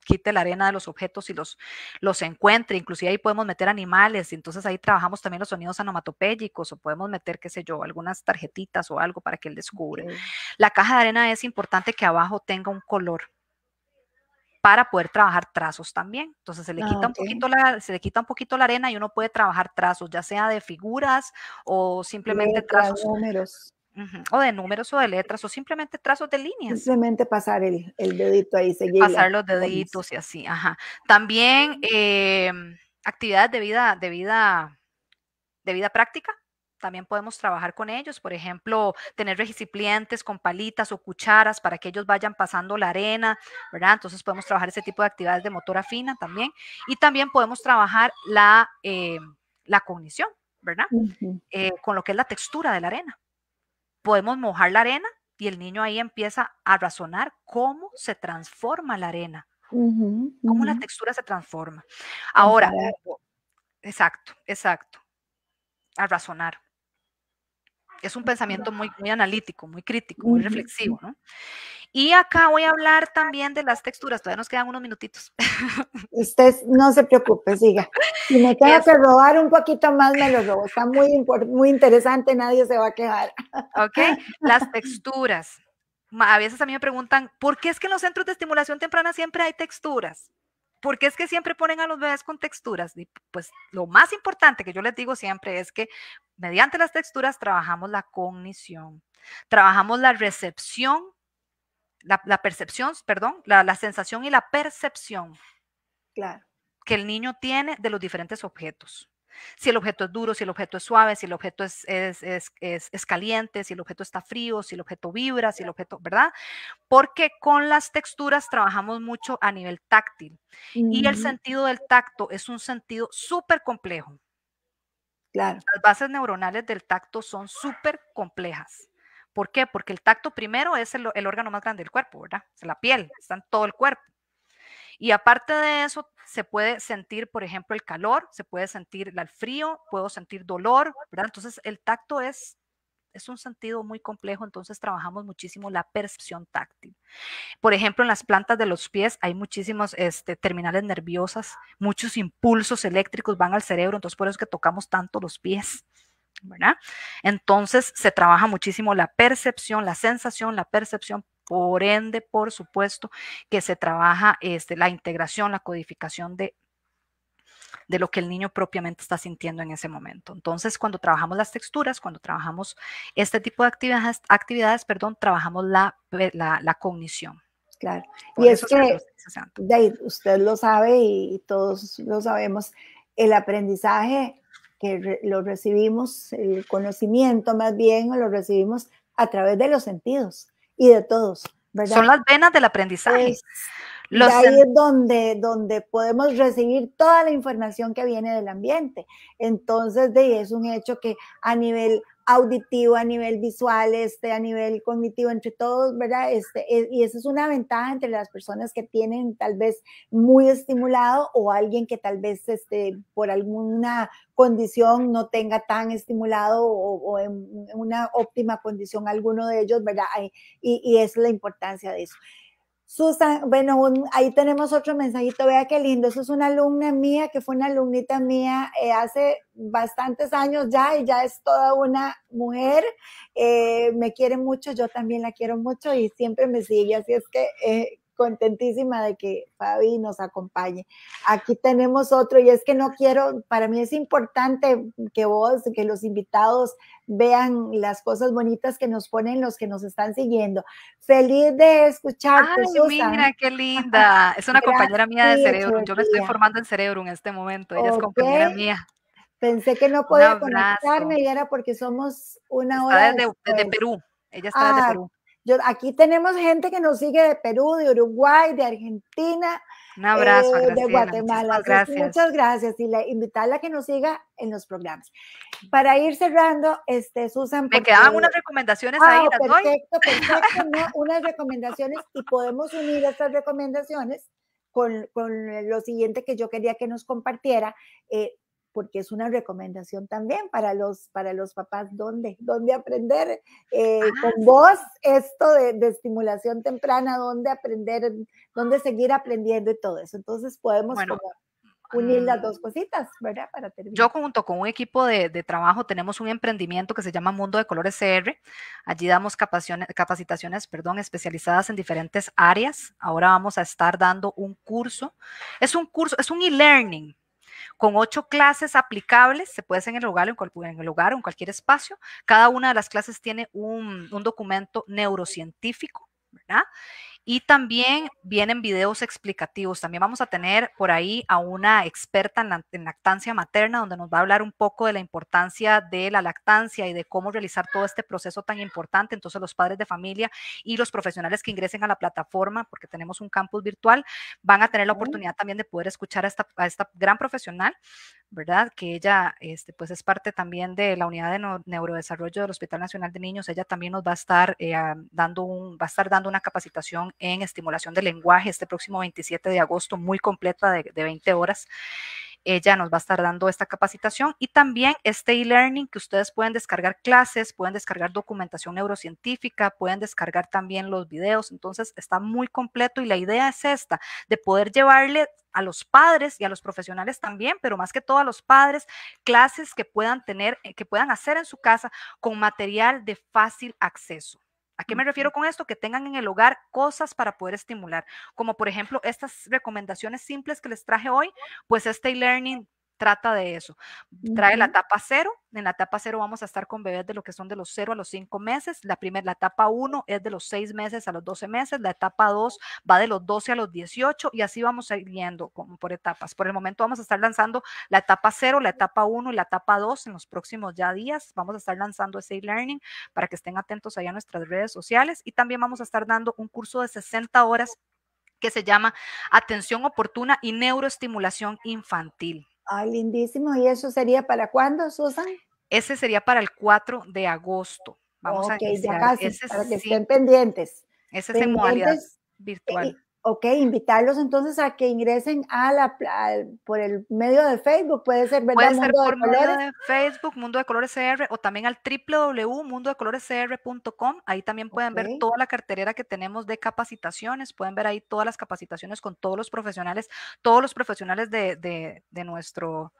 quite la arena de los objetos y los, los encuentre. Inclusive ahí podemos meter animales, entonces ahí trabajamos también los sonidos anomatopélicos o podemos meter, qué sé yo, algunas tarjetitas o algo para que él descubra. La caja de arena es importante que abajo tenga un color para poder trabajar trazos también. Entonces se le, ah, quita un poquito la, se le quita un poquito la arena y uno puede trabajar trazos, ya sea de figuras o simplemente trazos. Números. o de números o de letras o simplemente trazos de líneas. Simplemente pasar el, dedito ahí, eh, Pasar los deditos y así, ajá. También em, actividades de vida, de vida, de vida práctica, también podemos trabajar con ellos, por ejemplo, tener recipientes con palitas o cucharas para que ellos vayan pasando la arena, ¿verdad? Entonces podemos trabajar ese tipo de actividades de motora fina también. Y también podemos trabajar la, eh, la cognición, ¿verdad? Eh, con lo que es la textura de la arena. Podemos mojar la arena y el niño ahí empieza a razonar cómo se transforma la arena, cómo la textura se transforma. Ahora, exacto, exacto, a razonar es un pensamiento muy, muy analítico, muy crítico, muy reflexivo, ¿no? Y acá voy a hablar también de las texturas, todavía nos quedan unos minutitos. Usted no se preocupe, siga. Si me queda que robar un poquito más, me lo robo. Está muy, muy interesante, nadie se va a quejar. Ok, las texturas. A veces a mí me preguntan, ¿por qué es que en los centros de estimulación temprana siempre hay texturas? porque es que siempre ponen a los bebés con texturas. pues lo más importante que yo les digo siempre es que mediante las texturas trabajamos la cognición, trabajamos la recepción, la, percepción, perdón, la, sensación y la percepción que el niño tiene de los diferentes objetos. Si el objeto es duro, si el objeto es suave, si el objeto es, es, caliente, si el objeto está frío, si el objeto vibra, si el objeto, ¿verdad? Porque con las texturas trabajamos mucho a nivel táctil. Y el sentido del tacto es un sentido súper complejo. Las bases neuronales del tacto son súper complejas. ¿Por qué? Porque el tacto primero es el, el, órgano más grande del cuerpo, ¿verdad? Es la piel, está en todo el cuerpo. Y aparte de eso, se puede sentir, por ejemplo, el calor, se puede sentir el frío, puedo sentir dolor, ¿verdad? Entonces, el tacto es, es un sentido muy complejo, entonces trabajamos muchísimo la percepción táctil. Por ejemplo, en las plantas de los pies hay muchísimos este, terminales nerviosas, muchos impulsos eléctricos van al cerebro, entonces por eso es que tocamos tanto los pies. ¿verdad? Entonces se trabaja muchísimo la percepción, la sensación, la percepción por ende, por supuesto, que se trabaja este, la integración, la codificación de, de lo que el niño propiamente está sintiendo en ese momento. Entonces, cuando trabajamos las texturas, cuando trabajamos este tipo de actividades, actividades perdón, trabajamos la, cognición. Claro. y es que, usted lo sabe y todos lo sabemos, el aprendizaje que lo recibimos, el conocimiento más bien, lo recibimos a través de los sentidos y de todos. ¿verdad? Son las venas del aprendizaje. ahí es donde, donde podemos recibir toda la información que viene del ambiente. Entonces, de, es un hecho que a nivel auditivo, a nivel visual, este, a nivel cognitivo, entre todos, ¿verdad? Este, eh, y esa es una ventaja entre las personas que tienen tal vez muy estimulado o alguien que tal vez este, por alguna condición no tenga tan estimulado o, en una óptima condición alguno de ellos, ¿verdad? Y, y es la importancia de eso. Susan, bueno, ahí tenemos otro mensajito, vea qué lindo, eso es una alumna mía, que fue una alumnita mía eh, hace bastantes años ya, y ya es toda una mujer, eh, me quiere mucho, yo también la quiero mucho y siempre me sigue, así es que eh, contentísima de que Fabi nos acompañe. Aquí tenemos otro y es que no quiero, para mí es importante que vos, que los invitados vean las cosas bonitas que nos ponen los que nos están siguiendo. Feliz de escucharte. Ay, mira, qué linda. Es una compañera mía de Cerebro. Yo me estoy formando en Cerebro en este momento. Ella es compañera mía. Pensé que no podía conectarme y era porque somos una hora. Está desde Perú. Ella está desde ah, Perú aquí tenemos gente que nos sigue de Perú, de Uruguay, de Argentina. Un abrazo. Eh, de Guatemala. Muchas gracias. Muchas gracias. Y la, invitarla a que nos siga en los programas. Para ir cerrando, este, Susan. Me quedaban unas recomendaciones ahí. Ah, perfecto, perfecto. unas recomendaciones y podemos unir estas recomendaciones con, con, lo siguiente que yo quería que nos compartiera. Eh, porque es una recomendación también para los, para los papás, ¿dónde, dónde aprender eh, ah, con vos esto de, de, estimulación temprana, dónde aprender, dónde seguir aprendiendo y todo eso. Entonces podemos unir las dos mm, cositas, ¿verdad? Para terminar. Yo junto con un equipo de, de, trabajo tenemos un emprendimiento que se llama Mundo de Colores CR. Allí damos capacitaciones, capacitaciones perdón, especializadas en diferentes áreas. Ahora vamos a estar dando un curso. Es un curso, es un e-learning con ocho clases aplicables, se puede hacer en el hogar o en, cualquier espacio. Cada una de las clases tiene un, un documento neurocientífico, ¿verdad? Y también vienen videos explicativos. También vamos a tener por ahí a una experta en, lactancia materna, donde nos va a hablar un poco de la importancia de la lactancia y de cómo realizar todo este proceso tan importante. Entonces, los padres de familia y los profesionales que ingresen a la plataforma, porque tenemos un campus virtual, van a tener la oportunidad también de poder escuchar esta, a esta gran profesional ¿verdad? Que ella, este, pues es parte también de la unidad de neurodesarrollo del Hospital Nacional de Niños, ella también nos va a estar eh, dando un, va a estar dando una capacitación en estimulación del lenguaje este próximo 27 de agosto, muy completa de, de 20 horas. Ella eh, nos va a estar dando esta capacitación y también este e-learning que ustedes pueden descargar clases, pueden descargar documentación neurocientífica, pueden descargar también los videos. Entonces está muy completo y la idea es esta, de poder llevarle a los padres y a los profesionales también, pero más que todo a los padres, clases que puedan tener, eh, que puedan hacer en su casa con material de fácil acceso. ¿A qué me refiero con esto? Que tengan en el hogar cosas para poder estimular, como por ejemplo estas recomendaciones simples que les traje hoy, pues Stay learning trata de eso. Trae la etapa cero. En la etapa cero vamos a estar con bebés de lo que son de los 0 a los cinco meses. La primera, la etapa 1 es de los seis meses a los 12 meses. La etapa 2 va de los 12 a los 18 y así vamos siguiendo como por etapas. Por el momento vamos a estar lanzando la etapa 0, la etapa 1 y la etapa 2 en los próximos ya días. Vamos a estar lanzando ese learning para que estén atentos allá a nuestras redes sociales y también vamos a estar dando un curso de 60 horas que se llama Atención Oportuna y Neuroestimulación Infantil. Ay, lindísimo. ¿Y eso sería para cuándo, Susan? Ese sería para el 4 de agosto. Vamos a ver ya casi, para que estén pendientes. Ese es en modalidad virtual. Ok, invitarlos entonces a que ingresen a la, por el medio de Facebook, puede ser, ¿verdad? Puede ser Mundo por Facebook, Mundo de Colores CR, o también al www.mundodecolorescr.com, Ahí también pueden ver toda la carterera que tenemos de capacitaciones, pueden ver ahí todas las capacitaciones con todos los profesionales, todos los profesionales de, de, de nuestro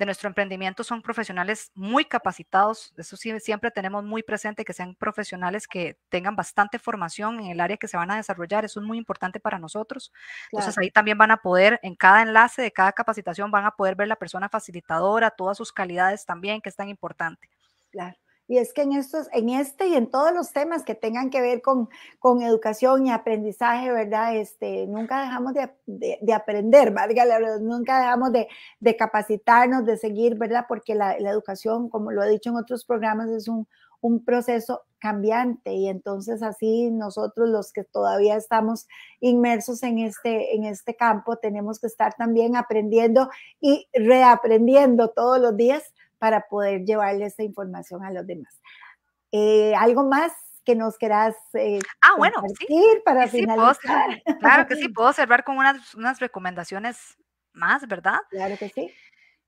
de nuestro emprendimiento son profesionales muy capacitados. Eso siempre tenemos muy presente que sean profesionales que tengan bastante formación en el área que se van a desarrollar. Eso es muy importante para nosotros. Entonces ahí también van a poder, en cada enlace de cada capacitación, van a poder ver la persona facilitadora, todas sus calidades también, que es tan importante. Claro y es que en, estos, en este y en todos los temas que tengan que ver con, educación y aprendizaje, ¿verdad? Este, nunca dejamos de, de, aprender, ¿verdad? nunca dejamos de, capacitarnos, de seguir, ¿verdad? Porque la, educación, como lo he dicho en otros programas, es un, un proceso cambiante y entonces así nosotros los que todavía estamos inmersos en este, en este campo tenemos que estar también aprendiendo y reaprendiendo todos los días para poder llevarle esta información a los demás. Eh, ¿Algo más que nos querás eh, ah, bueno, para finalizar? claro que sí, puedo cerrar con unas, unas recomendaciones más, ¿verdad? Claro que sí.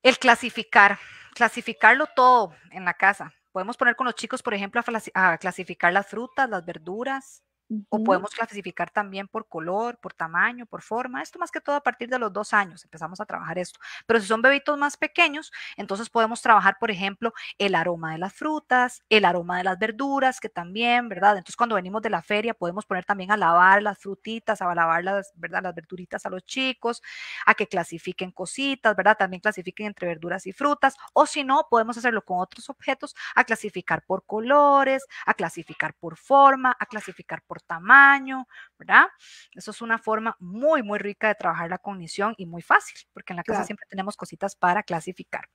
El clasificar, clasificarlo todo en la casa. Podemos poner con los chicos, por ejemplo, a clasificar las frutas, las verduras, o podemos clasificar también por color, por tamaño, por forma. Esto más que todo a partir de los dos años empezamos a trabajar esto. Pero si son bebitos más pequeños, entonces podemos trabajar, por ejemplo, el aroma de las frutas, el aroma de las verduras, que también, ¿verdad? Entonces cuando venimos de la feria podemos poner también a lavar las frutitas, a lavar las, ¿verdad? Las verduritas a los chicos, a que clasifiquen cositas, ¿verdad? También clasifiquen entre verduras y frutas. O si no, podemos hacerlo con otros objetos, a clasificar por colores, a clasificar por forma, a clasificar por tamaño, ¿verdad? Eso es una forma muy, muy rica de trabajar la cognición y muy fácil, porque en la casa siempre tenemos cositas para clasificar.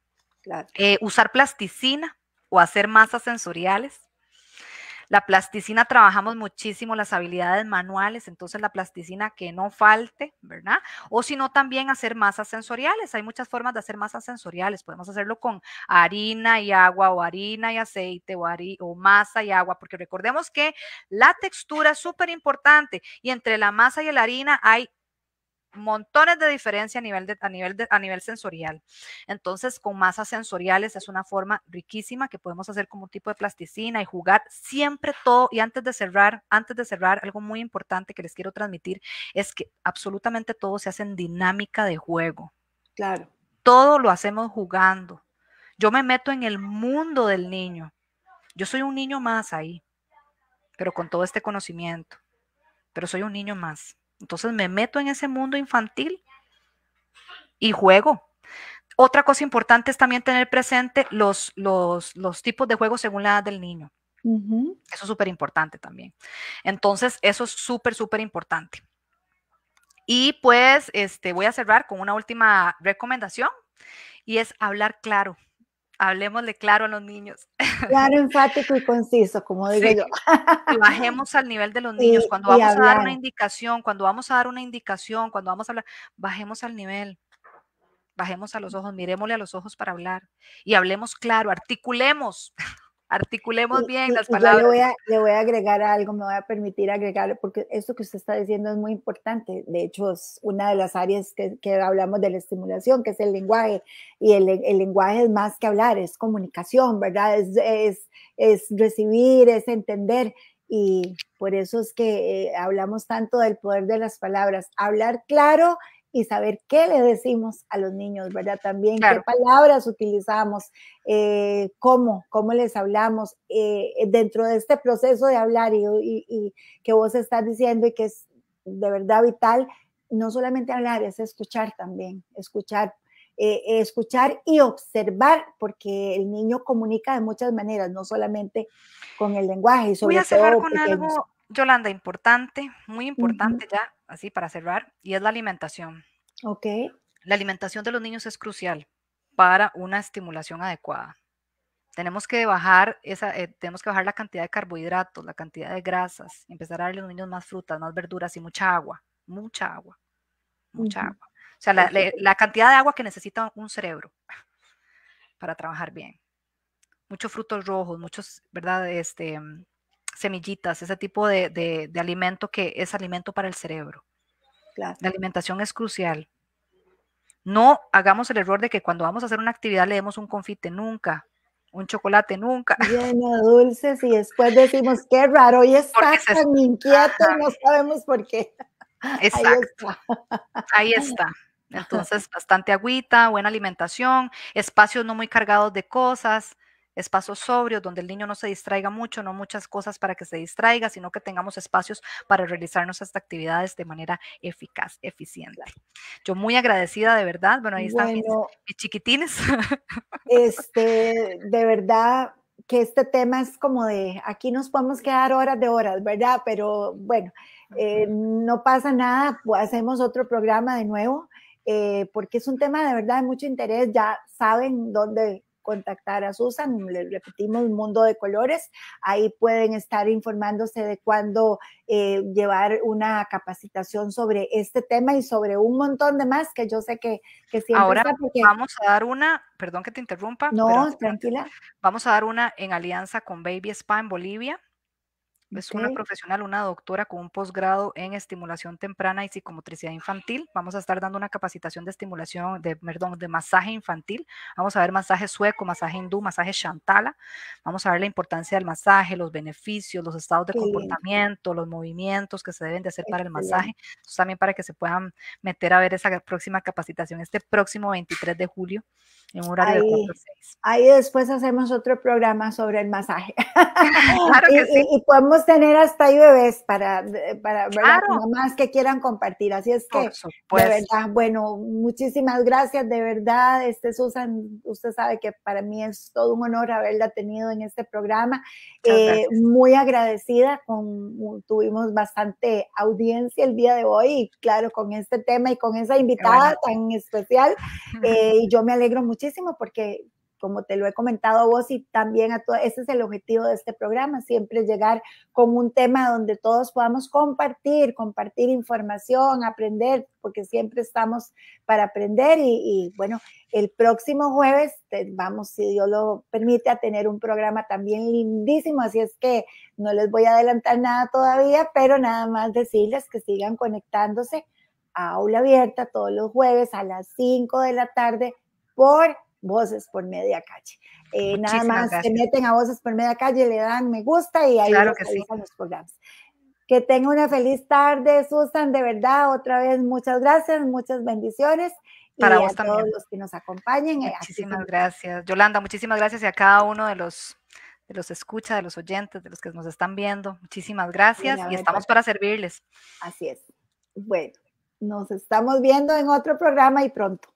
Eh, usar plasticina o hacer masas sensoriales la plasticina trabajamos muchísimo las habilidades manuales, entonces la plasticina que no falte, ¿verdad? O si no, también hacer masas sensoriales. Hay muchas formas de hacer masas sensoriales. Podemos hacerlo con harina y agua o harina y aceite o, o masa y agua, porque recordemos que la textura es súper importante y entre la masa y la harina hay montones de diferencia a nivel, a, nivel a nivel sensorial. Entonces, con masas sensoriales es una forma riquísima que podemos hacer como un tipo de plasticina y jugar siempre todo. Y antes de cerrar, antes de cerrar, algo muy importante que les quiero transmitir es que absolutamente todo se hace en dinámica de juego. Claro. Todo lo hacemos jugando. Yo me meto en el mundo del niño. Yo soy un niño más ahí, pero con todo este conocimiento. Pero soy un niño más. Entonces me meto en ese mundo infantil y juego. Otra cosa importante es también tener presente los, los, tipos de juegos según la edad del niño. Eso es súper importante también. Entonces, eso es súper, súper importante. Y pues, este, voy a cerrar con una última recomendación y es hablar claro hablemosle claro a los niños. Claro, enfático y conciso, como digo yo. bajemos al nivel de los niños. cuando vamos a dar una indicación, cuando vamos a dar una indicación, cuando vamos a hablar, bajemos al nivel. Bajemos a los mm. ojos, miremosle a los ojos para hablar y hablemos claro, articulemos. Articulemos bien las palabras. le voy, a, agregar algo, me voy a permitir agregar, porque esto que usted está diciendo es muy importante. De hecho, es una de las áreas que, hablamos de la estimulación, que es el lenguaje. Y el, lenguaje es más que hablar, es comunicación, ¿verdad? Es, recibir, es entender. Y por eso es que eh, hablamos tanto del poder de las palabras. Hablar claro y saber qué le decimos a los niños, ¿verdad? También qué palabras utilizamos, eh, cómo, cómo les hablamos eh, eh, dentro de este proceso de hablar y, que vos estás diciendo y que es de verdad vital, no solamente hablar, es escuchar también, escuchar. escuchar y observar, porque el niño comunica de muchas maneras, no solamente con el lenguaje. Voy a cerrar con algo, Yolanda, importante, muy importante ya, así para cerrar, y es la alimentación. Ok. La alimentación de los niños es crucial para una estimulación adecuada. Tenemos que bajar esa, eh, tenemos que bajar la cantidad de carbohidratos, la cantidad de grasas, empezar a darle a los niños más frutas, más verduras y mucha agua, mucha agua, mucha agua. O sea, la, la cantidad de agua que necesita un cerebro para trabajar bien muchos frutos rojos, muchos, ¿verdad? Este, semillitas, ese tipo de, de, alimento que es alimento para el cerebro. La alimentación es crucial. No hagamos el error de que cuando vamos a hacer una actividad le demos un confite, nunca, un chocolate, nunca. Lleno de dulces y después decimos, qué raro, y estás tan inquieto, no sabemos por qué. Exacto, ahí Ahí está. Entonces, bastante agüita, buena alimentación, espacios no muy cargados de cosas, espacios sobrios donde el niño no se distraiga mucho, no muchas cosas para que se distraiga, sino que tengamos espacios para realizarnos estas actividades de manera eficaz, eficiente. Yo muy agradecida de verdad, bueno, ahí están mis, chiquitines. Este, de verdad, que este tema es como de, aquí nos podemos quedar horas de horas, ¿verdad? Pero bueno, eh, no pasa nada, pues, hacemos otro programa de nuevo, eh, porque es un tema de verdad de mucho interés, ya saben dónde contactar a Susan, le repetimos, Mundo de Colores, ahí pueden estar informándose de cuándo eh, llevar una capacitación sobre este tema y sobre un montón de más que yo sé que, que siempre Ahora vamos a dar una, perdón que te interrumpa. No, Vamos a dar una en alianza con Baby Spa en Bolivia es una profesional, una doctora con un posgrado en estimulación temprana y psicomotricidad infantil. Vamos a estar dando una capacitación de estimulación, de, perdón, de masaje infantil. Vamos a ver masaje sueco, masaje hindú, masaje chantala, Vamos a ver la importancia del masaje, los beneficios, los estados de comportamiento, los movimientos que se deben de hacer para el masaje. también para que se puedan meter a ver esa próxima capacitación este próximo 23 de julio en ahí, después hacemos otro programa sobre el masaje. y, podemos tener hasta ahí bebés para, para más mamás que quieran compartir. Así es que, de verdad, bueno, muchísimas gracias, de verdad, este Susan, usted sabe que para mí es todo un honor haberla tenido en este programa. Eh, muy agradecida, con, uh, tuvimos bastante audiencia el día de hoy, claro, con este tema y con esa invitada tan especial. Eh, y yo me alegro mucho muchísimo porque como te lo he comentado a vos y también a todos, ese es el objetivo de este programa, siempre llegar con un tema donde todos podamos compartir, compartir información, aprender, porque siempre estamos para aprender y, y bueno, el próximo jueves vamos, si Dios lo permite, a tener un programa también lindísimo, así es que no les voy a adelantar nada todavía, pero nada más decirles que sigan conectándose a aula abierta todos los jueves a las 5 de la tarde por Voces por Media Calle. Eh, nada más se meten a Voces por Media Calle, le dan me gusta y ahí claro los programas. Que tengan una feliz tarde, Susan, de verdad, otra vez muchas gracias, muchas bendiciones. Para vos todos los que nos acompañen. Eh, muchísimas gracias. Yolanda, muchísimas gracias y a cada uno de los de los escucha, de los oyentes, de los que nos están viendo. Muchísimas gracias y estamos pues. para servirles. Así es. Bueno, nos estamos viendo en otro programa y pronto.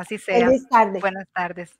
Así sea. Buenas tardes.